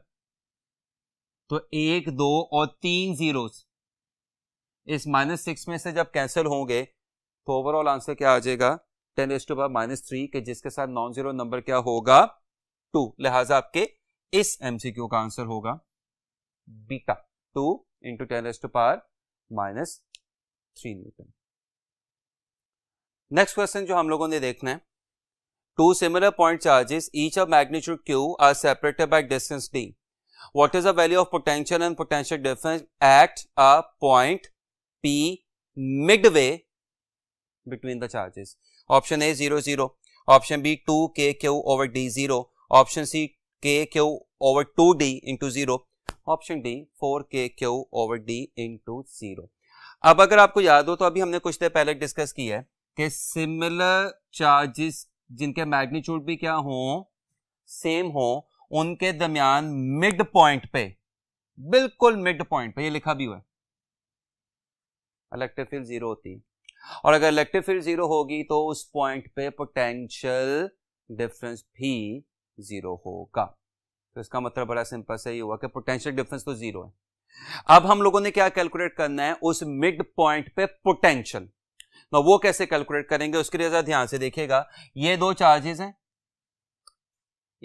तो एक दो और तीन जीरोस इस माइनस सिक्स में से जब कैंसिल होंगे तो ओवरऑल आंसर क्या आ जाएगा ten S to power minus three के जिसके साथ नॉन जीरो नंबर क्या होगा टू लिहाजा आपके इस एमसीक्यू का आंसर होगा beta two into ten S to power minus three newton next question जो हम लोगों ने देखना है two similar point charges each of magnitude Q are separated by distance D what is the value of potential and potential difference at a पॉइंट P midway between the charges. Option A 0 0, option B 2 Q over D 0, option C Q over D into 0, option D four K Q over D into zero अब अगर आपको याद हो तो अभी हमने कुछ देर पहले डिस्कस किया है कि सिमिलर चार्जेस जिनके मैग्नीट्यूड भी क्या हो सेम हो उनके दरमियान मिड पॉइंट पे बिल्कुल मिड पॉइंट पे ये लिखा भी हुआ है इलेक्ट्रिक फील्ड जीरो होती और अगर इलेक्ट्रिक फील्ड जीरो होगी तो उस पॉइंट पे पोटेंशियल डिफरेंस भी जीरो होगा तो इसका मतलब बड़ा सिंपल से ही हुआ कि पोटेंशियल डिफरेंस तो जीरो है अब हम लोगों ने क्या कैलकुलेट करना है उस मिड पॉइंट पे पोटेंशियल ना वो कैसे कैलकुलेट करेंगे उसके लिए जरा ध्यान से देखिएगा ये दो चार्जेस हैं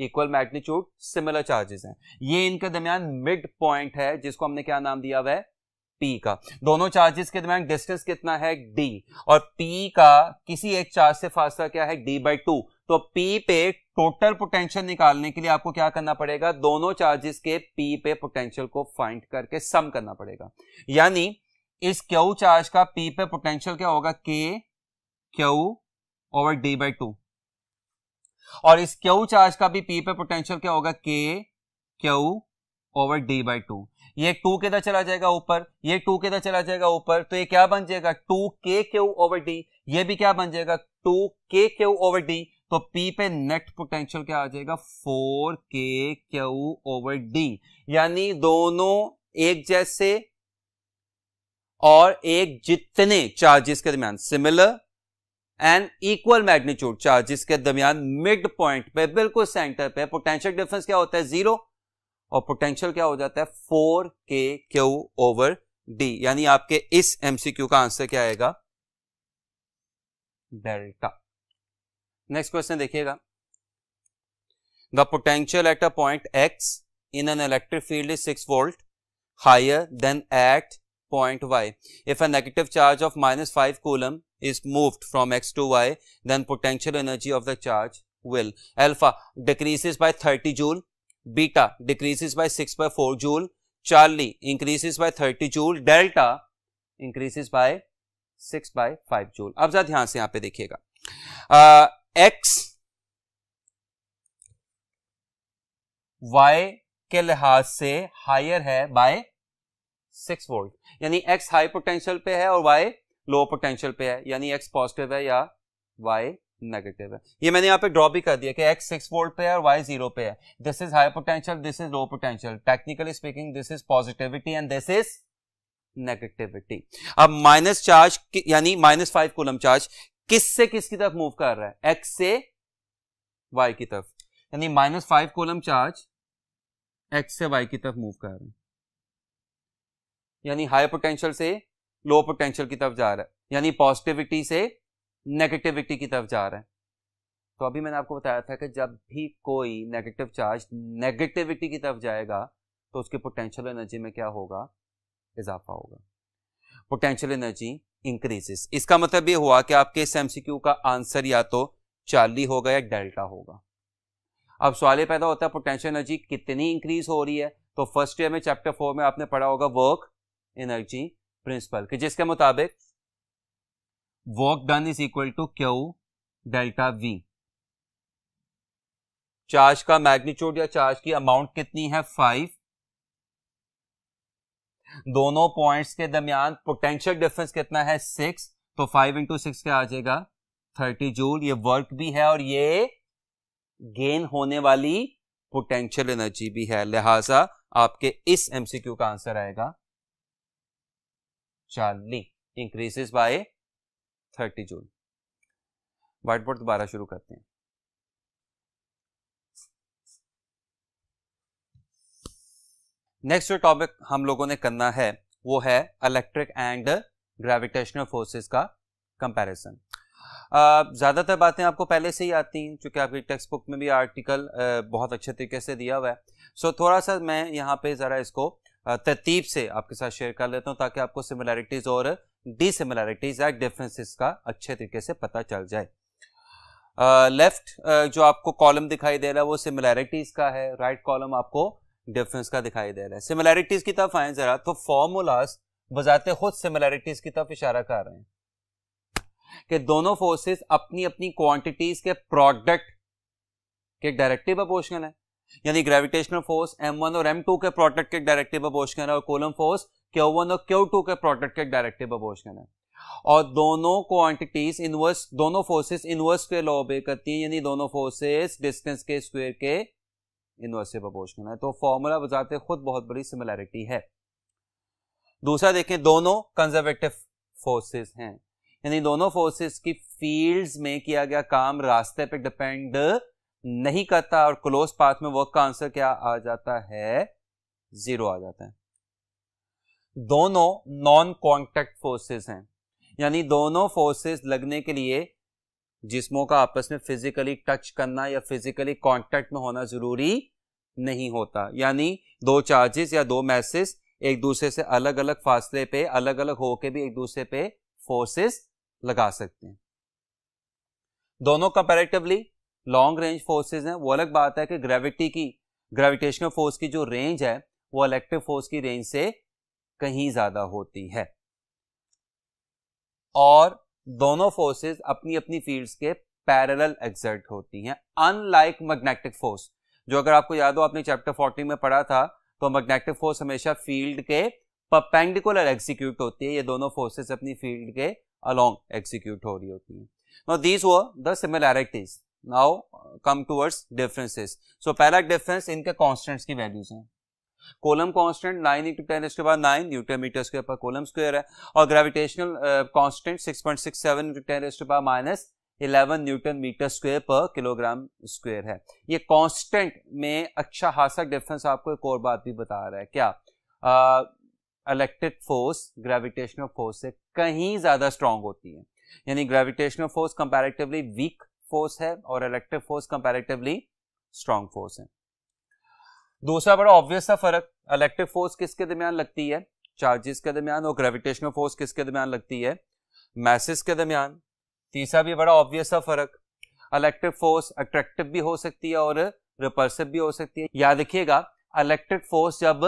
इक्वल मैग्नीट्यूड सिमिलर चार्जेस हैं ये इनके दरमियान मिड पॉइंट है जिसको हमने क्या नाम दिया हुआ है पी का दोनों चार्जेस के दरमियान डिस्टेंस कितना है डी और पी का किसी एक चार्ज से फासला क्या है डी बाई टू तो पी पे टोटल पोटेंशियल निकालने के लिए आपको क्या करना पड़ेगा दोनों चार्जेस के पी पे पोटेंशियल को फाइंड करके सम करना पड़ेगा यानी इस क्यू चार्ज का पी पे पोटेंशियल क्या होगा K Q over D by two और इस क्यू चार्ज का भी पी पे पोटेंशियल क्या होगा K Q over D by two ये टू के दर चला जाएगा ऊपर ये टू के दर चला जाएगा ऊपर तो ये क्या बन जाएगा two K Q over D ये भी क्या बन जाएगा two K Q over D तो P पे नेट पोटेंशियल क्या आ जाएगा four K Q over D यानी दोनों एक जैसे और एक जितने चार्जेस के दरमियान similar and equal magnitude charges के दरमियान मिड पॉइंट पे बिल्कुल सेंटर पे पोटेंशियल डिफरेंस क्या होता है जीरो और पोटेंशियल क्या हो जाता है four K Q over D यानी आपके इस एमसीक्यू का आंसर क्या आएगा डेल्टा नेक्स्ट क्वेश्चन देखिएगा the potential at a point X in an electric field is six volt higher than at point Y if negative charge of minus five coulomb is move from X to Y then potential energy of the charge will alpha decrease by thirty joule beta decreases by 6 by 4 joule Charlie increases by thirty joule delta increases by 6 by 5 joule अब जरा ध्यान से यहां पे देखिएगा एक्स वाई के लिहाज से हायर है बाय सिक्स वोल्ट यानी एक्स हाई पोटेंशियल पे है और वाई लो पोटेंशियल पे है यानी एक्स पॉजिटिव है या वाई नेगेटिव है ये मैंने यहाँ पे ड्रॉ भी कर दिया कि एक्स सिक्स वोल्ट पे है और वाई जीरो पे है this is high potential this is low potential technically speaking this is positivity and this is negativity अब माइनस चार्ज यानी माइनस फाइव कोलम चार्ज किस से किसकी तरफ मूव कर रहा है एक्स से वाई की तरफ यानी minus five coulomb charge X से वाई की तरफ मूव कर रहा है यानी हाई पोटेंशियल से लो पोटेंशियल की तरफ जा रहा है यानी पॉजिटिविटी से नेगेटिविटी की तरफ जा रहे हैं तो अभी मैंने आपको बताया था कि जब भी कोई नेगेटिव चार्ज नेगेटिविटी की तरफ जाएगा तो उसकी पोटेंशियल एनर्जी में क्या होगा इजाफा होगा पोटेंशियल एनर्जी इंक्रीजेस इसका मतलब ये हुआ कि आपके इस एमसीक्यू का आंसर या तो चाली होगा या डेल्टा होगा अब सवाल यह पैदा होता है पोटेंशियल एनर्जी कितनी इंक्रीज हो रही है तो फर्स्ट ईयर में चैप्टर फोर में आपने पढ़ा होगा वर्क एनर्जी प्रिंसिपल कि जिसके मुताबिक work done is equal to Q delta V charge का मैग्नीट्यूड या चार्ज की अमाउंट कितनी है फाइव दोनों पॉइंट्स के दरमियान पोटेंशियल डिफरेंस कितना है सिक्स तो फाइव इंटू सिक्स क्या आ जाएगा थर्टी जूल ये वर्क भी है और ये गेन होने वाली पोटेंशियल एनर्जी भी है लिहाजा आपके इस एमसीक्यू का आंसर आएगा Charlie increases by thirty joule whiteboard दोबारा शुरू करते हैं नेक्स्ट जो टॉपिक हम लोगों ने करना है वो है इलेक्ट्रिक एंड ग्रेविटेशनल फोर्सेस का कंपैरिजन ज़्यादातर बातें आपको पहले से ही आती हैं क्योंकि आपकी टेक्स्ट बुक में भी आर्टिकल बहुत अच्छे तरीके से दिया हुआ है सो so, थोड़ा सा मैं यहाँ पे ज़रा इसको तरतीब से आपके साथ शेयर कर लेता हूँ ताकि आपको सिमिलैरिटीज़ और डिसिमिलैरिटीज या डिफरेंसेस का अच्छे तरीके से पता चल जाए लेफ्ट uh, uh, जो आपको कॉलम दिखाई दे रहा है वो सिमिलैरिटीज का है राइट right कॉलम आपको डिफरेंस का दिखाई दे रहा है सिमिलैरिटीज की तरफ आए जरा तो फॉर्मूलाज बजाते खुद सिमिलैरिटीज की तरफ इशारा कर रहे हैं कि दोनों फोर्सेस अपनी अपनी क्वांटिटीज के प्रोडक्ट के डायरेक्टिव प्रपोर्शनल है यानी ग्रेविटेशनल फोर्स वन और टू के प्रोडक्ट के डायरेक्टिव अबोशन है और कोलम फोर्स वन और टू के प्रोडक्ट के डायरेक्टिव अबोशन है और दोनों क्वांटिटीज इनवर्स दोनों फोर्सेस इनवर्स के लॉ ओबे करती हैं यानी दोनों फोर्सेस डिस्टेंस के स्क्वेयर के इनवर्स से प्रोपोर्शनल है तो फॉर्मूला बजाते खुद बहुत बड़ी सिमिलैरिटी है दूसरा देखें दोनों कंजर्वेटिव फोर्सेस हैं यानी दोनों फोर्सेस की फील्ड्स में किया गया काम रास्ते पे डिपेंड नहीं करता और क्लोज पाथ में वर्क का आंसर क्या आ जाता है जीरो आ जाता है दोनों नॉन कॉन्टेक्ट फोर्सेस हैं यानी दोनों फोर्सेस लगने के लिए जिस्मों का आपस में फिजिकली टच करना या फिजिकली कॉन्टेक्ट में होना जरूरी नहीं होता यानी दो चार्जेस या दो मैसेज एक दूसरे से अलग अलग फासले पे अलग अलग होके भी एक दूसरे पे फोर्सेस लगा सकते हैं दोनों कंपेरेटिवली लॉन्ग रेंज फोर्सेज हैं वो अलग बात है कि ग्रेविटी की ग्रेविटेशनल फोर्स की जो रेंज है वो इलेक्ट्रिक फोर्स की रेंज से कहीं ज़्यादा होती है और दोनों फोर्सेस अपनी अपनी फील्ड्स के पैरेलल एग्जर्ट होती हैं अनलाइक मैग्नेटिक फोर्स जो अगर आपको याद हो आपने चैप्टर फोर्टीन में पढ़ा था तो मैग्नेटिक फोर्स हमेशा फील्ड के पेंडिकुलर एग्जीक्यूट होती है ये दोनों फोर्सेस अपनी फील्ड के अलोंग एग्जीक्यूट हो रही होती है these the similarities now come towards differences so पहला डिफरेंस इनके constants की वैल्यूज हैं coulomb constant nine into ten इसके बाद नाइन न्यूटन मीटर के ऊपर कोलम स्क्वेयर है और gravitational constant six point six seven into ten इसके power minus eleven newton metre square पर किलोग्राम स्क्वेयर है ये कॉन्स्टेंट में अच्छा खासा डिफरेंस आपको एक और बात भी बता रहा है क्या इलेक्ट्रिक फोर्स ग्रेविटेशनल फोर्स से कहीं ज़्यादा स्ट्रांग होती है यानी gravitational force comparatively weak force है और electric force comparatively strong force है दूसरा बड़ा ऑब्वियस सा फर्क इलेक्ट्रिक फोर्स किसके दरमियान लगती है चार्जेस के दरमियान और ग्रेविटेशनल फोर्स किसके दरमियान लगती है मैसेज के दरमियान तीसरा भी बड़ा ऑब्वियस सा फर्क इलेक्ट्रिक फोर्स अट्रैक्टिव भी हो सकती है और रिपल्सिव भी हो सकती है याद रखिएगा इलेक्ट्रिक फोर्स जब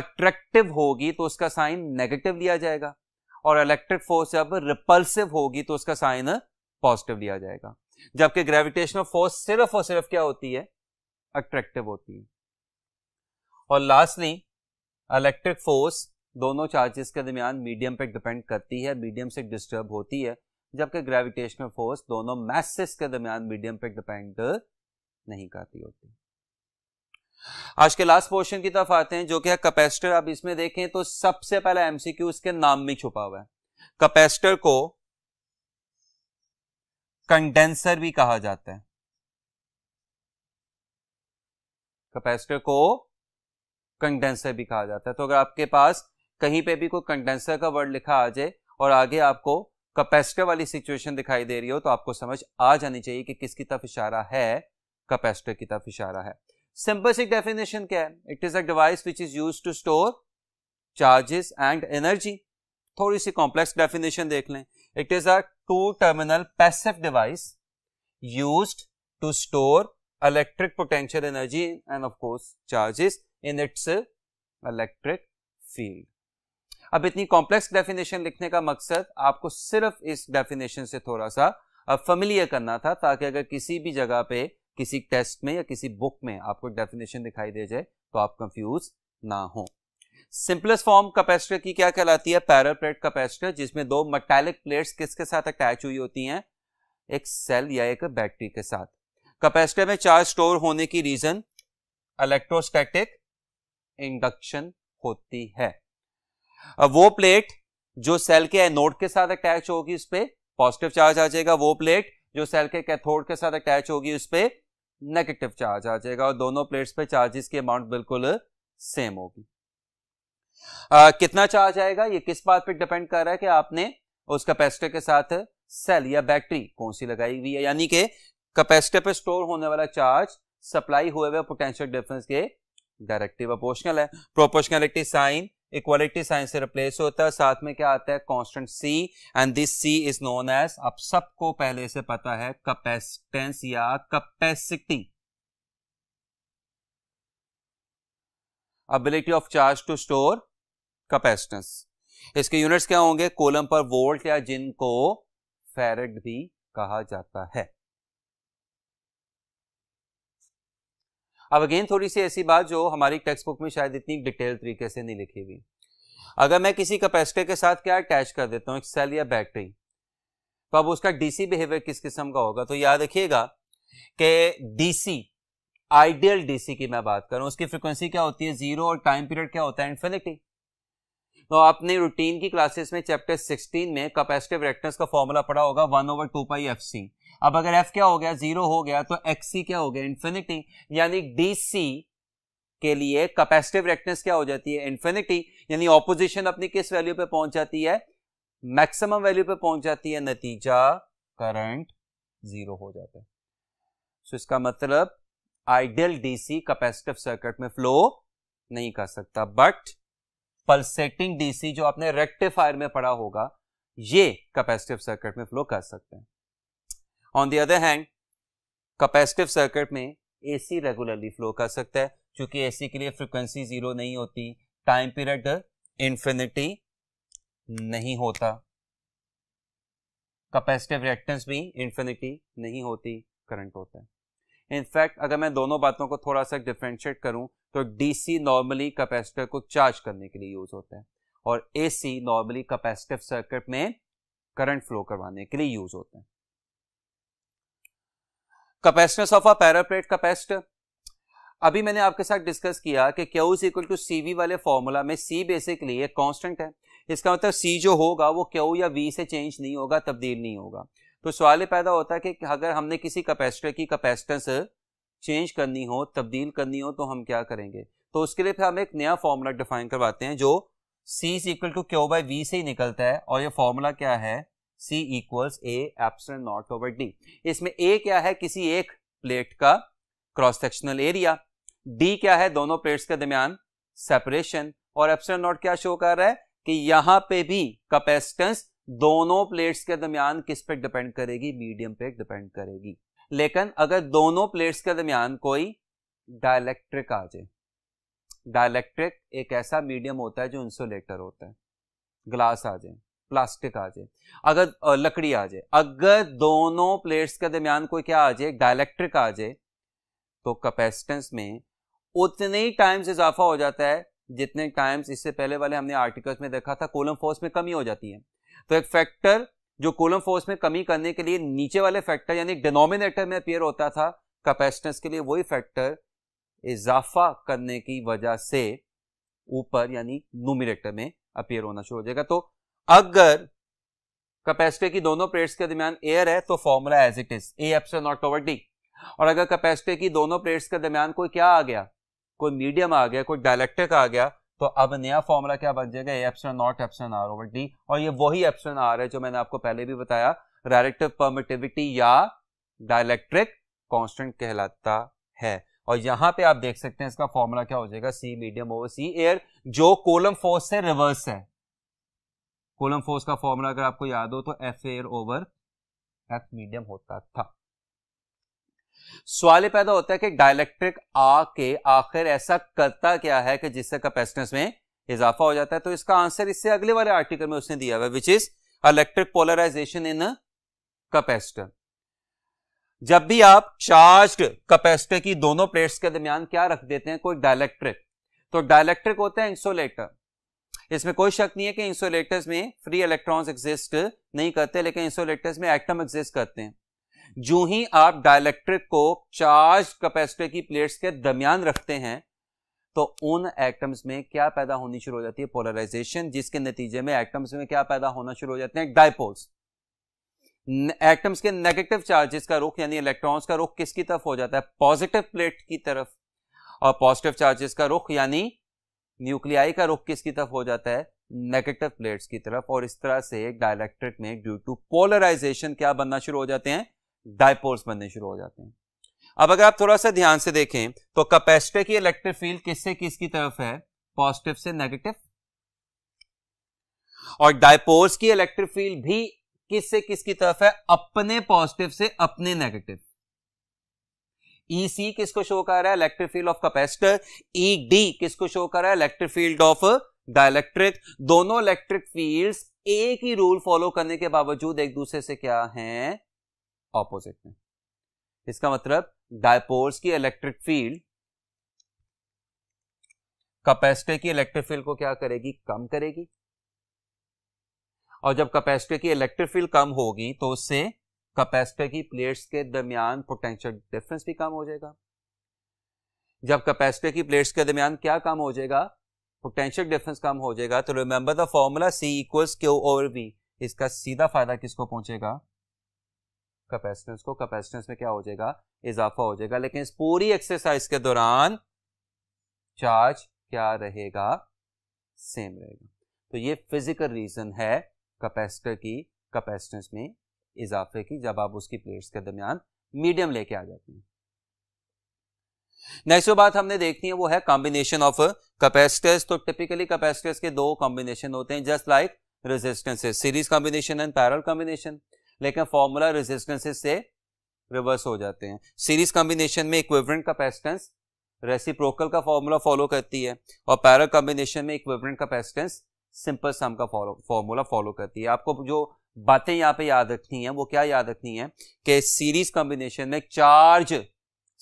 अट्रैक्टिव होगी तो उसका साइन नेगेटिव लिया जाएगा और इलेक्ट्रिक फोर्स जब रिपल्सिव होगी तो उसका साइन पॉजिटिव लिया जाएगा जबकि ग्रेविटेशनल फोर्स सिर्फ और सिर्फ क्या होती है अट्रैक्टिव होती है और लास्टली इलेक्ट्रिक फोर्स दोनों चार्जेस के दरमियान मीडियम पे डिपेंड करती है मीडियम से डिस्टर्ब होती है जबकि ग्रेविटेशनल फोर्स दोनों मैसेस के दरमियान मीडियम पे डिपेंड नहीं करती होती आज के लास्ट पोर्शन की तरफ आते हैं जो कि है कैपेसिटर अब इसमें देखें तो सबसे पहले एमसीक्यू इसके नाम में छुपा हुआ है कैपेसिटर को कंडेंसर भी कहा जाता है कैपेसिटर को कंडेंसर भी कहा जाता है तो अगर आपके पास कहीं पे भी कोई कंडेंसर का वर्ड लिखा आ जाए और आगे आपको कैपेसिटर वाली सिचुएशन दिखाई दे रही हो तो आपको समझ आ जानी चाहिए कि किसकी तरफ इशारा है कैपेसिटर की तरफ इशारा है सिंपल सी डेफिनेशन क्या है it is a device which is use to store charges and energy थोड़ी सी कॉम्प्लेक्स डेफिनेशन देख लें it is a two terminal passive device used to store electric potential energy and of course charges in its electric field. अब इतनी कॉम्प्लेक्स डेफिनेशन लिखने का मकसद आपको सिर्फ इस डेफिनेशन से थोड़ा सा फेमिलियर करना था ताकि अगर किसी भी जगह पे किसी टेस्ट में या किसी बुक में आपको डेफिनेशन दिखाई दे जाए तो आप कंफ्यूज ना हो सिंपलेस्ट फॉर्म कैपेसिटर की क्या कहलाती है पैरल प्लेट कैपेसिटर जिसमें दो मेटालिक प्लेट्स किसके साथ अटैच हुई होती हैं एक सेल या एक बैटरी के साथ कैपेसिटर में चार्ज स्टोर होने की रीजन इलेक्ट्रोस्टैटिक इंडक्शन होती है वो प्लेट जो सेल के एनोड के साथ अटैच होगी उस पर पॉजिटिव चार्ज आ जाएगा वो प्लेट जो सेल के कैथोड के साथ अटैच होगी उस पर नेगेटिव चार्ज आ जाएगा और दोनों प्लेट्स पे चार्जेस की अमाउंट बिल्कुल सेम होगी आ, कितना चार्ज आएगा ये किस बात पे डिपेंड कर रहा है कि आपने उस कैपेसिटर के साथ सेल या बैटरी कौन सी लगाई हुई है यानी कि कैपेसिटर पे स्टोर होने वाला चार्ज सप्लाई हुए हुए पोटेंशियल डिफरेंस के डायरेक्टिव अपोर्शनल है प्रोपोर्शनलिटी साइन इक्वालिटी साइन से रिप्लेस होता है साथ में क्या आता है constant C and this C is known as आप सबको पहले से पता है कैपेसिटेंस या capacity ability of charge to store capacitance इसके यूनिट्स क्या होंगे कोलम पर वोल्ट या जिनको फेरेट भी कहा जाता है अब अगेन थोड़ी सी ऐसी बात जो हमारी टेक्स्ट बुक में शायद इतनी डिटेल तरीके से नहीं लिखी हुई अगर मैं किसी कैपेसिटर के साथ क्या अटैच कर देता हूँ एक सेल या बैटरी तो अब उसका डीसी बिहेवियर किस किस्म का होगा तो याद रखिएगा कि डीसी आइडियल डीसी की मैं बात करूं उसकी फ्रिक्वेंसी क्या होती है जीरो और टाइम पीरियड क्या होता है इन्फिनिटी तो आपने रूटीन की क्लासेस में चैप्टर 16 में कैपेसिटिव रेक्टर्स का फॉर्मूला पढ़ा होगा one over two pi F C अब अगर एफ क्या हो गया जीरो हो गया तो एक्स सी क्या हो गया इन्फिनिटी यानी डी सी के लिए कैपेसिटिव रेक्टनेस क्या हो जाती है इन्फिनिटी यानी ऑपोजिशन अपनी किस वैल्यू पे पहुंच जाती है मैक्सिमम वैल्यू पे पहुंच जाती है नतीजा करंट जीरो हो जाता है सो इसका मतलब आइडियल डीसी कैपेसिटिव सर्किट में फ्लो नहीं कर सकता बट पल्सेटिंग डीसी जो आपने रेक्टिफायर में पढ़ा होगा ये कैपेसिटिव सर्किट में फ्लो कर सकते हैं on the other hand capacitive circuit में एसी रेगुलरली फ्लो कर सकता है क्योंकि एसी के लिए फ्रीक्वेंसी जीरो नहीं होती टाइम पीरियड इंफिनिटी नहीं होता कैपेसिटिव रिएक्टेंस भी इंफिनिटी नहीं होती करंट होता है इनफैक्ट अगर मैं दोनों बातों को थोड़ा सा डिफ्रेंशिएट करूं तो डीसी नॉर्मली कैपेसिटर को चार्ज करने के लिए यूज होता है और एसी नॉर्मली कैपेसिटिव सर्किट में करंट फ्लो करवाने के लिए यूज होता है capacitance of a parallel plate capacitor अभी मैंने आपके साथ डिस्कस किया कि Q is equal to C V वाले फॉर्मूला में सी बेसिकली एक कॉन्स्टेंट है इसका मतलब सी जो होगा वो क्यू या वी से चेंज नहीं होगा तब्दील नहीं होगा तो सवाल ये पैदा होता है कि अगर हमने किसी कैपेसिटर की कैपेसिटेंस चेंज करनी हो तब्दील करनी हो तो हम क्या करेंगे तो उसके लिए फिर हम एक नया फॉर्मूला डिफाइन करवाते हैं जो C is equal to Q by V से ही निकलता है और ये फॉर्मूला क्या है C equals A epsilon not over D इसमें A क्या है किसी एक प्लेट का क्रॉस सेक्शनल एरिया D क्या है दोनों प्लेट्स के दरमियान सेपरेशन और एप्सन नॉट क्या शो कर रहा है कि यहाँ पे भी कैपेसिटेंस दोनों प्लेट्स के दरमियान किस पे डिपेंड करेगी मीडियम पे डिपेंड करेगी लेकिन अगर दोनों प्लेट्स के दरमियान कोई डायलैक्ट्रिक आ जाए डायलैक्ट्रिक एक ऐसा मीडियम होता है जो इंसुलेटर होता है ग्लास आ जाए प्लास्टिक आ जाए अगर लकड़ी आ जाए अगर दोनों प्लेट्स के दरमियान कोई क्या आ जाए डायलैक्ट्रिक आ जाए तो कैपेसिटेंस में उतने ही टाइम्स इजाफा हो जाता है जितने टाइम्स इससे पहले वाले हमने आर्टिकल्स में देखा था कोलम फोर्स में कमी हो जाती है तो एक फैक्टर जो कोलम फोर्स में कमी करने के लिए नीचे वाले फैक्टर यानी डिनोमिनेटर में अपेयर होता था कैपेसिटेंस के लिए वही फैक्टर इजाफा करने की वजह से ऊपर यानी नोमिनेटर में अपेयर होना शुरू हो जाएगा तो अगर कैपेसिटर की दोनों प्लेट्स के दरमियान एयर है तो formula as it is A epsilon not over D और अगर कैपेसिटर की दोनों प्लेट्स के दरमियान कोई क्या आ गया कोई मीडियम आ गया कोई डायलेक्ट्रिक आ गया तो अब नया फॉर्मूला क्या बन जाएगा epsilon not epsilon R over D और ये वही एप्सन आर है जो मैंने आपको पहले भी बताया डायरेक्टिव परमिटिविटी या डायलैक्ट्रिक कॉन्स्टेंट कहलाता है और यहां पे आप देख सकते हैं इसका फॉर्मूला क्या हो जाएगा C medium over C air जो कोलम फोर्स से रिवर्स है कोलम फोर्स का फॉर्मूला अगर आपको याद हो तो F air over F medium होता था सवाल पैदा होता है कि डायलैक्ट्रिक आ के आखिर ऐसा करता क्या है कि जिससे कैपेसिटेंस में इजाफा हो जाता है तो इसका आंसर इससे अगले वाले आर्टिकल में उसने दिया हुआ which is electric polarisation in capacitor जब भी आप चार्ज कैपेसिटर की दोनों प्लेट्स के दरमियान क्या रख देते हैं कोई डायलैक्ट्रिक तो डायलैक्ट्रिक होता है इंसोलेटर इसमें कोई शक नहीं है कि इंसोलेटर्स में फ्री इलेक्ट्रॉन्स एग्जिस्ट नहीं करते लेकिन इंसोलेटर्स में एटम एग्जिस्ट करते हैं जो ही आप डायलैक्ट्रिक को चार्ज कैपेसिटर की प्लेट्स के दरमियान रखते हैं तो उन एटम्स में क्या पैदा होनी शुरू हो जाती है पोलराइजेशन जिसके नतीजे में एटम्स में क्या पैदा होना शुरू हो जाते हैं डायपोल्स एटम्स के नेगेटिव चार्जेस का रुख यानी इलेक्ट्रॉन्स का रुख किसकी तरफ हो जाता है पॉजिटिव प्लेट की तरफ और पॉजिटिव चार्जेस का रुख यानी न्यूक्लियाई का रुख किसकी तरफ हो जाता है नेगेटिव प्लेट्स की तरफ और इस तरह से डायलैक्ट्रिक में ड्यू टू पोलराइजेशन क्या बनना शुरू हो जाते हैं डायपोल्स बनने शुरू हो जाते हैं अब अगर आप थोड़ा सा ध्यान से देखें तो कैपेसिटर की इलेक्ट्रिक फील्ड किससे किसकी तरफ है पॉजिटिव से नेगेटिव और डायपोल्स की इलेक्ट्रिक फील्ड भी किससे किसकी तरफ है अपने पॉजिटिव से अपने नेगेटिव ईसी e किसको शो कर रहा है electric field of capacitor E D किसको शो कर रहा है इलेक्ट्रिक फील्ड ऑफ डायलेक्ट्रिक दोनों इलेक्ट्रिक फील्ड्स एक ही रूल फॉलो करने के बावजूद एक दूसरे से क्या हैं ऑपोजिट में इसका मतलब डायपोल्स की इलेक्ट्रिक फील्ड कैपेसिटर की इलेक्ट्रिक फील्ड को क्या करेगी कम करेगी और जब कैपेसिटर की इलेक्ट्रिक फील्ड कम होगी तो उससे कैपेसिटर की प्लेट्स के दरमियान पोटेंशियल डिफरेंस भी कम हो जाएगा जब कैपेसिटर की प्लेट्स के दरमियान क्या कम हो जाएगा पोटेंशियल डिफरेंस कम हो जाएगा तो remember the formula C equals Q over V इसका सीधा फायदा किसको पहुंचेगा कैपेसिटेंस को कैपेसिटेंस में क्या हो जाएगा इजाफा हो जाएगा लेकिन इस पूरी एक्सरसाइज के दौरान चार्ज क्या रहेगा सेम रहेगा तो ये फिजिकल रीजन है कैपेसिटर की कैपेसिटेंस में इजाफे की जब आप उसकी प्लेट्स के दरमियान मीडियम लेके आ जाते हैं नेक्स्ट जो बात हमने देखनी है वो है कॉम्बिनेशन ऑफ कैपेसिटर्स तो टिपिकली कैपेसिटर्स के दो कॉम्बिनेशन होते हैं just like resistances series combination and parallel combination लेकिन फॉर्मूला रेजिस्टेंसेस से रिवर्स हो जाते हैं सीरीज कॉम्बिनेशन में का कैपेसिटेंस रेसिप्रोकल का फॉर्मूला फॉलो करती है और पैरल कॉम्बिनेशन में का कैपेसिटेंस सिंपल सम का फॉर्मूला फॉलो करती है आपको जो बातें यहाँ पे याद रखनी है वो क्या याद रखनी है कि सीरीज कॉम्बिनेशन में चार्ज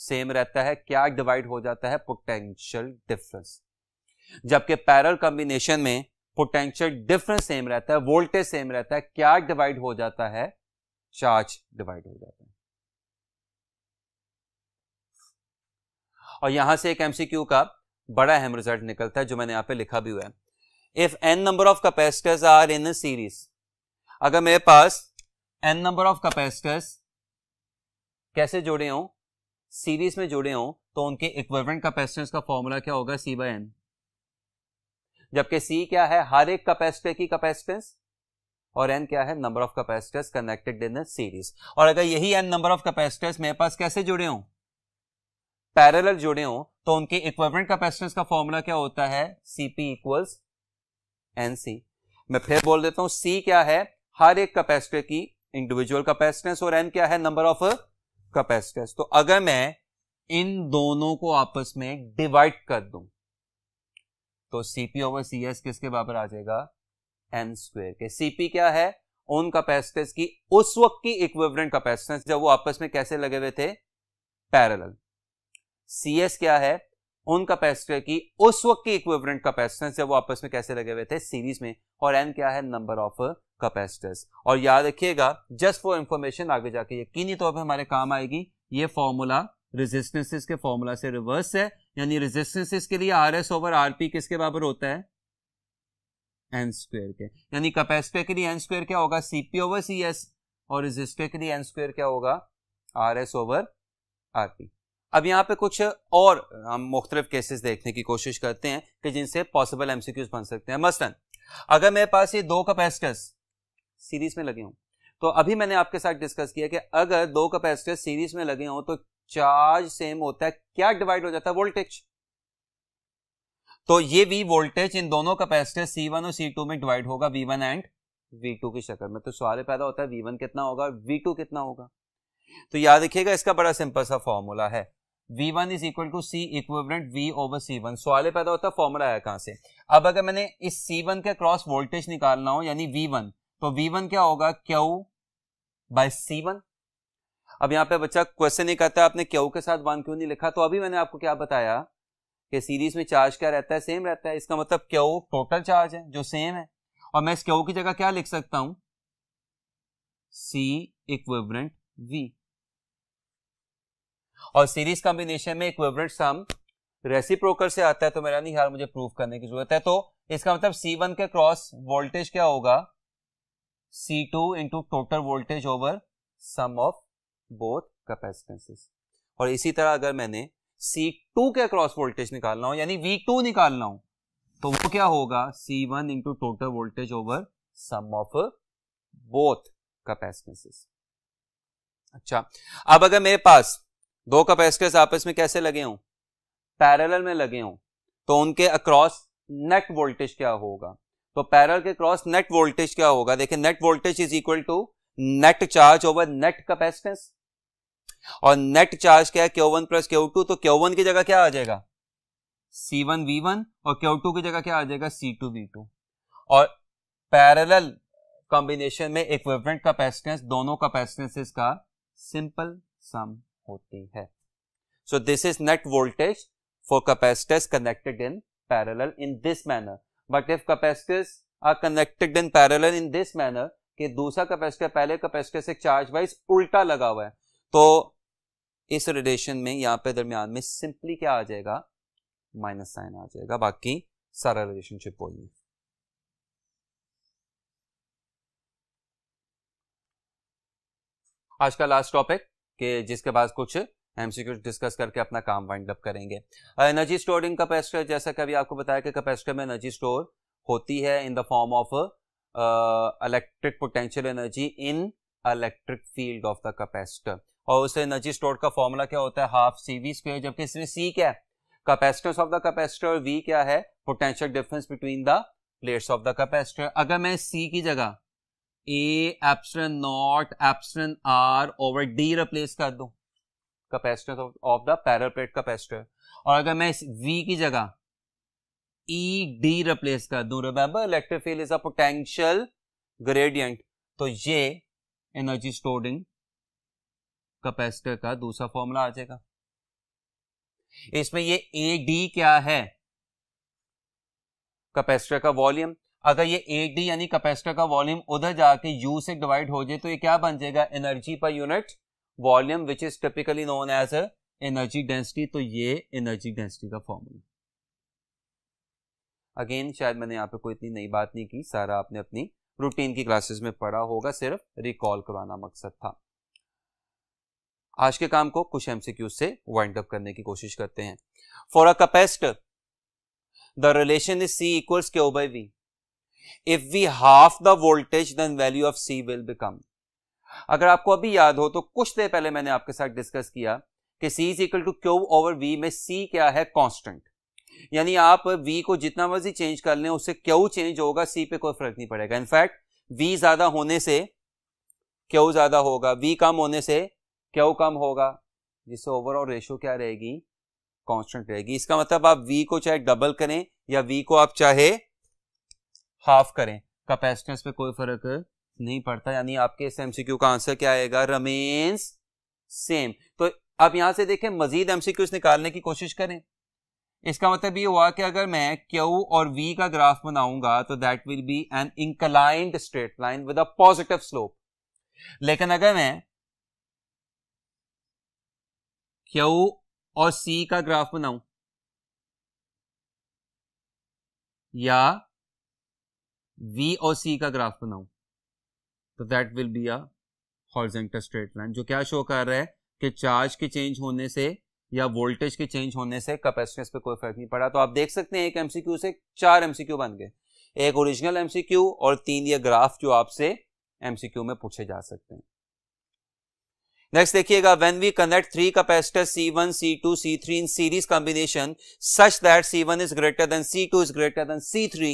सेम रहता है क्या डिवाइड हो जाता है पोटेंशियल डिफरेंस जबकि पैरल कॉम्बिनेशन में पोटेंशियल डिफरेंस सेम रहता है वोल्टेज सेम रहता है क्या डिवाइड हो जाता है चार्ज डिवाइड हो जाते हैं और यहां से एक एमसीक्यू का बड़ा अहम रिजल्ट निकलता है जो मैंने यहां पे लिखा भी हुआ है if N number of capacitors are in series अगर मेरे पास एन नंबर ऑफ कैपेसिटर्स कैसे जुड़े हों सीरीज में जुड़े हों तो उनके इक्विवेलेंट कैपेसिटेंस का फॉर्मूला क्या होगा सी बाय एन जबकि सी क्या है हर एक कैपेसिटर की कैपेसिटेंस और एन क्या है number of capacitors connected in series और अगर यही एन नंबर ऑफ कैपेसिटर्स मेरे पास कैसे जुड़े हों पैरेलल जुड़े हों तो उनके इक्वलेंट कैपेसिटेंस का फॉर्मूला क्या होता है सीपी इक्वल्स सी मैं फिर बोल देता हूं सी क्या है हर एक कैपेसिटर की इंडिविजुअल कैपेसिटेंस और एन क्या है नंबर ऑफ कैपेसिटर्स तो अगर मैं इन दोनों को आपस में डिवाइड कर दूं तो सीपी ओवर सी एस किसके बराबर आ जाएगा एम स्क्वेयर के सीपी क्या है ओन कैपेसिटेंस की उस वक्त की इक्विवेलेंट कैपेसिटेंस जब वो आपस में कैसे लगे हुए थे पैरेलल सीएस क्या है उन कैपेसिटर की उस वक्त की इक्विवेलेंट कैपेसिटेंस जब वो आपस में कैसे लगे हुए थे सीरीज में और एन क्या है नंबर ऑफ कैपेसिटर्स और याद रखिएगा जस्ट फॉर इंफॉर्मेशन आगे जाके यकीनी तौर तो पर हमारे काम आएगी ये फॉर्मूला रेजिस्टेंसेस के फॉर्मूला से रिवर्स है यानी रेजिस्टेंसेस के लिए R S over R P किसके बराबर होता है एन स्क्वेयर के यानी कैपेसिटी एन स्क्वेयर क्या होगा सीपी ओवर सी एस और रजिस्टेकरी एन स्क्वेयर क्या होगा R S over R P अब यहाँ पे कुछ और हम मुख्तलिफ केसेस देखने की कोशिश करते हैं कि जिनसे पॉसिबल एमसीक्यूज बन सकते हैं मसलन अगर मेरे पास ये दो कैपेसिटर्स सीरीज में लगे हों तो अभी मैंने आपके साथ डिस्कस किया कि अगर दो कैपेसिटर सीरीज में लगे हों तो चार्ज सेम होता है क्या डिवाइड हो जाता है वोल्टेज तो ये वी वोल्टेज इन दोनों कैपेसिटर सी वन और सी टू में डिवाइड होगा V one and V two की शक्ल में तो सवाल पैदा होता है वी वन कितना होगा वी टू कितना होगा तो याद रखिएगा इसका बड़ा सिंपल सा फॉर्मूला है V one is equal to C equivalent V over C one सवाल पैदा होता है फॉर्मूला आया कहां से अब अगर मैंने इस सी वन के क्रॉस वोल्टेज निकालना हो यानी वी वन तो वी वन क्या होगा क्यू बाय सी वन अब यहां पे बच्चा क्वेश्चन नहीं करता आपने क्यू के साथ वन क्यों नहीं लिखा तो अभी मैंने आपको क्या बताया कि सीरीज में चार्ज क्या रहता है सेम रहता है इसका मतलब क्या टोटल चार्ज है जो सेम है और मैं इस क्यू की जगह क्या लिख सकता हूं सी इक्विवेलेंट वी और सीरीज कॉम्बिनेशन में इक्विवेलेंट सम रेसिप्रोकर से आता है तो मेरा नहीं ख्याल मुझे प्रूव करने की जरूरत है तो इसका मतलब सी वन के क्रॉस वोल्टेज क्या होगा C two into total voltage over sum of both capacitances और इसी तरह अगर मैंने सी टू के अक्रॉस वोल्टेज निकालना हो यानी वी टू निकालना हो तो वो क्या होगा C one into total voltage over sum of both capacitances अच्छा अब अगर मेरे पास दो कैपेसिटर्स आपस में कैसे लगे हों पैरेलल में लगे हों तो उनके अक्रॉस नेट वोल्टेज क्या होगा तो पैरल के क्रॉस नेट वोल्टेज क्या होगा देखिए net voltage is equal to net charge over net capacitance और नेट चार्ज क्या है Q one plus Q two तो क्यू वन की जगह क्या आ जाएगा सी वन वी वन और क्यू टू की जगह क्या आ जाएगा सी टू वी टू और पैरेलल कॉम्बिनेशन में इक्विपमेंट कैपेसिटेंस दोनों कैपेसिटेंसेस का सिंपल सम होती है so this is net voltage for capacitors connected in parallel in this manner but if capacitors are connected in parallel in this manner कि दूसरा कैपेसिटर पहले कैपेसिटर से चार्ज वाइज उल्टा लगा हुआ है तो इस रिलेशन में यहाँ पे दरमियान में सिंपली क्या आ जाएगा माइनस साइन आ जाएगा बाकी सारा रिलेशनशिप वही है आज का लास्ट टॉपिक के जिसके पास कुछ एमसीक्यू डिस्कस करके अपना काम वाइंड अप करेंगे एनर्जी स्टोरिंग कैपेसिटर जैसा अभी आपको बताया कि कैपेसिटर में एनर्जी स्टोर होती है in the form of electric potential energy in electric field of the capacitor और उससे एनर्जी स्टोर का फॉर्मूला क्या होता है हाफ सी वी स्क्र जबकि इसमें सी क्या है कैपेसिटेंस ऑफ द कैपेसिटर और वी क्या है potential difference between the plates of the capacitor अगर मैं सी की जगह A epsilon not epsilon R over D replace कर दू capacitance of the parallel plate capacitor और अगर मैं वी की जगह ई डी रिप्लेस कर दू remember electric field is a potential gradient तो ये एनर्जी स्टोर्ड इन कैपेसिटर का दूसरा फॉर्मूला आ जाएगा इसमें ये ए डी क्या है कैपेसिटर का वॉल्यूम अगर ये ए डी यानी कैपेसिटर का वॉल्यूम उधर जाके यू से डिवाइड हो जाए तो ये क्या बन जाएगा energy per unit volume which is typically known as energy density तो ये एनर्जी डेंसिटी का फॉर्मूला अगेन शायद मैंने यहाँ पे कोई इतनी नई बात नहीं की सारा आपने अपनी रूटीन की क्लासेस में पढ़ा होगा सिर्फ रिकॉल करवाना मकसद था आज के काम को कुछ एमसीक्यूज से वाइंड अप करने की कोशिश करते हैं for a capacitor the relation is C equals K O V if we half the voltage then value of C will become अगर आपको अभी याद हो तो कुछ देर पहले मैंने आपके साथ डिस्कस किया कि C is equal to Q over V में सी क्या है कॉन्स्टेंट यानी आप वी को जितना मर्जी चेंज कर लें उससे क्यू चेंज होगा सी पे कोई फर्क नहीं पड़ेगा इनफैक्ट वी ज्यादा होने से क्यू ज्यादा होगा वी कम होने से क्या वो कम होगा जिससे ओवरऑल रेशो क्या रहेगी कांस्टेंट रहेगी इसका मतलब आप वी को चाहे डबल करें या वी को आप चाहे हाफ करें कैपेसिटेंस पे कोई फर्क नहीं पड़ता यानी आपके इस एमसीक्यू का आंसर क्या आएगा रमेन्स सेम तो आप यहां से देखें मजीद एमसीक्यूज निकालने की कोशिश करें इसका मतलब ये हुआ कि अगर मैं क्यू और वी का ग्राफ बनाऊंगा तो that will be an inclined straight line with a positive slope लेकिन अगर मैं क्यू और सी का ग्राफ बनाऊं या वी और सी का ग्राफ बनाऊं तो that will be a horizontal straight line जो क्या शो कर रहा है कि चार्ज के चेंज होने से या वोल्टेज के चेंज होने से कैपेसिटेंस पे कोई फर्क नहीं पड़ा तो आप देख सकते हैं एक एमसीक्यू से चार एमसीक्यू बन गए एक ओरिजिनल एमसीक्यू और तीन ये ग्राफ जो आपसे एमसीक्यू में पूछे जा सकते हैं नेक्स्ट देखिएगा when we connect three capacitor C one C two C three in series combination such that C one is greater than C two is greater than C three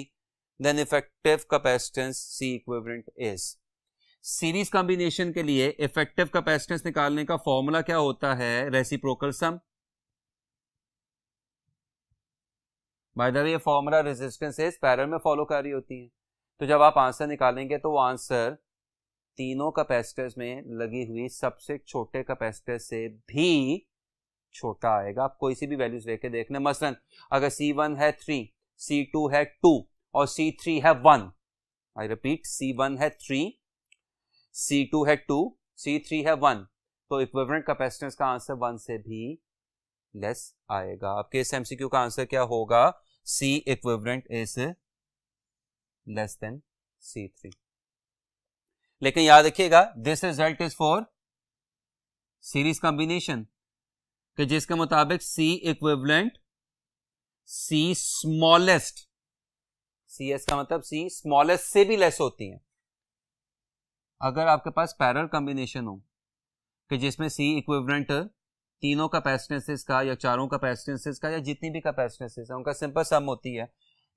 then effective capacitance C equivalent is series combination के लिए इफेक्टिव कैपेसिटेंस निकालने का फॉर्मूला क्या होता है reciprocal sum by the way formula resistance is parallel में फॉलो कर रही होती है तो जब आप आंसर निकालेंगे तो आंसर तीनों कैपेसिटर्स में लगी हुई सबसे छोटे कैपेसिटर से भी छोटा आएगा आप कोई सी भी वैल्यूज लेके देखने मसलन अगर सी वन है थ्री सी टू है टू और सी थ्री है one I repeat C one है थ्री सी टू है टू सी थ्री है वन तो इक्विवेलेंट कैपेसिटेंस का आंसर वन से भी लेस आएगा आपके इस एमसीक्यू का आंसर क्या होगा C equivalent is less than C three लेकिन याद रखिएगा this result is for series combination कि जिसके मुताबिक C equivalent C smallest C S का मतलब सी स्मॉलेस्ट से भी लेस होती है अगर आपके पास पैरल कॉम्बिनेशन हो कि जिसमें सी इक्विवेलेंट तीनों कैपेसिटेंसेस का या चारों कैपेसिटेंसेस का या जितनी भी कैपेसिटेंसेस है उनका सिंपल सम होती है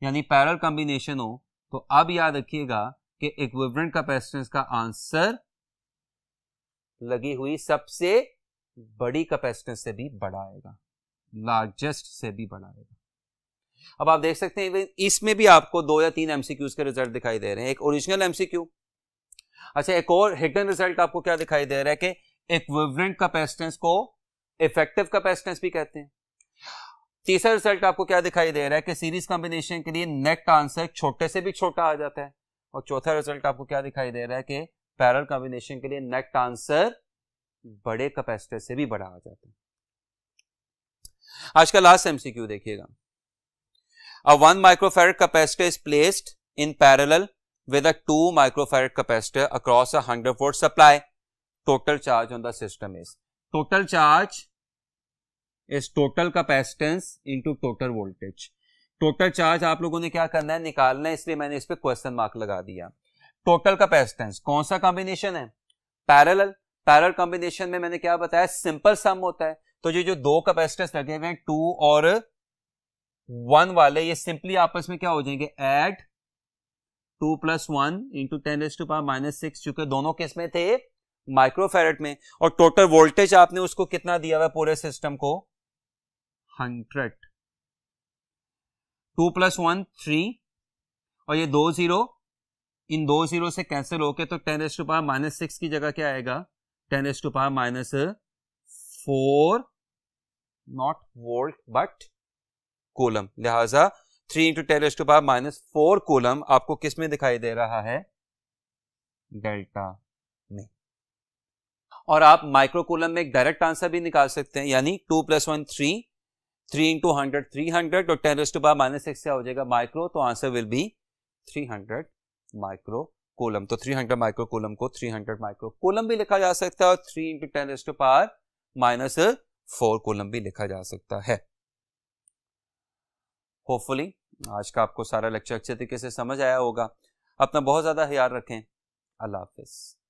यानी पैरल कॉम्बिनेशन हो तो अब याद रखिएगा कि इक्विवेलेंट कैपेसिटेंस का आंसर लगी हुई सबसे बड़ी कैपेसिटेंस से भी बड़ा आएगा लार्जेस्ट से भी बड़ा आएगा अब आप देख सकते हैं इसमें भी आपको दो या तीन एमसीक्यूज के रिजल्ट दिखाई दे रहे हैं एक ओरिजिनल एमसीक्यू अच्छा एक और हिडन रिजल्ट आपको क्या दिखाई दे रहा है कि इक्विवेलेंट कैपेसिटेंस को इफेक्टिव कैपेसिटेंस भी कहते हैं तीसरा रिजल्ट आपको क्या दिखाई दे रहा है कि सीरीज कॉम्बिनेशन के लिए नेट आंसर छोटे से भी छोटा आ जाता है और चौथा रिजल्ट आपको क्या दिखाई दे रहा है कि पैरल कॉम्बिनेशन के लिए नेक्ट आंसर बड़े कैपेसिटर से भी बड़ा आ जाता है आज का लास्ट एमसीक्यू देखिएगा a one microfarad capacitor is placed in parallel with a two microfarad capacitor across a hundred volt supply total charge on the system is total charge is total capacitance into total voltage total charge आप लोगों ने क्या करना है निकालना है इसलिए मैंने इस पर क्वेश्चन मार्क लगा दिया टोटल कैपेसिटेंस कौन सा कॉम्बिनेशन है पैरेलल पैरेलल कॉम्बिनेशन में मैंने क्या बताया सिंपल सम होता है तो ये जो दो कैपेसिटेंस लगे हुए हैं टू और वन वाले ये सिंपली आपस में क्या हो जाएंगे at two plus one into ten S to power minus six चूंकि दोनों किस में थे माइक्रोफेरेट में और टोटल वोल्टेज आपने उसको कितना दिया हुआ पूरे सिस्टम को hundred two plus one three और ये दो जीरो इन दो जीरो से कैंसिल होके तो ten S to power minus six की जगह क्या आएगा ten S to power minus four not volt but coulomb लिहाजा three into ten S to power minus four coulomb आपको किस में दिखाई दे रहा है डेल्टा में और आप माइक्रो कोलम में एक डायरेक्ट आंसर भी निकाल सकते हैं यानी two plus one three three into hundred three hundred और ten raised power minus six क्या हो जाएगा माइक्रो तो answer will be three hundred micro coulomb तो थ्री हंड्रेड माइक्रो कोलम को थ्री हंड्रेड माइक्रो कोलम भी लिखा जा सकता है और three into ten raised power minus four coulomb भी लिखा जा सकता है होपफुली आज का आपको सारा लेक्चर अच्छे तरीके से समझ आया होगा अपना बहुत ज़्यादा ख्याल रखें अल्लाह हाफिज़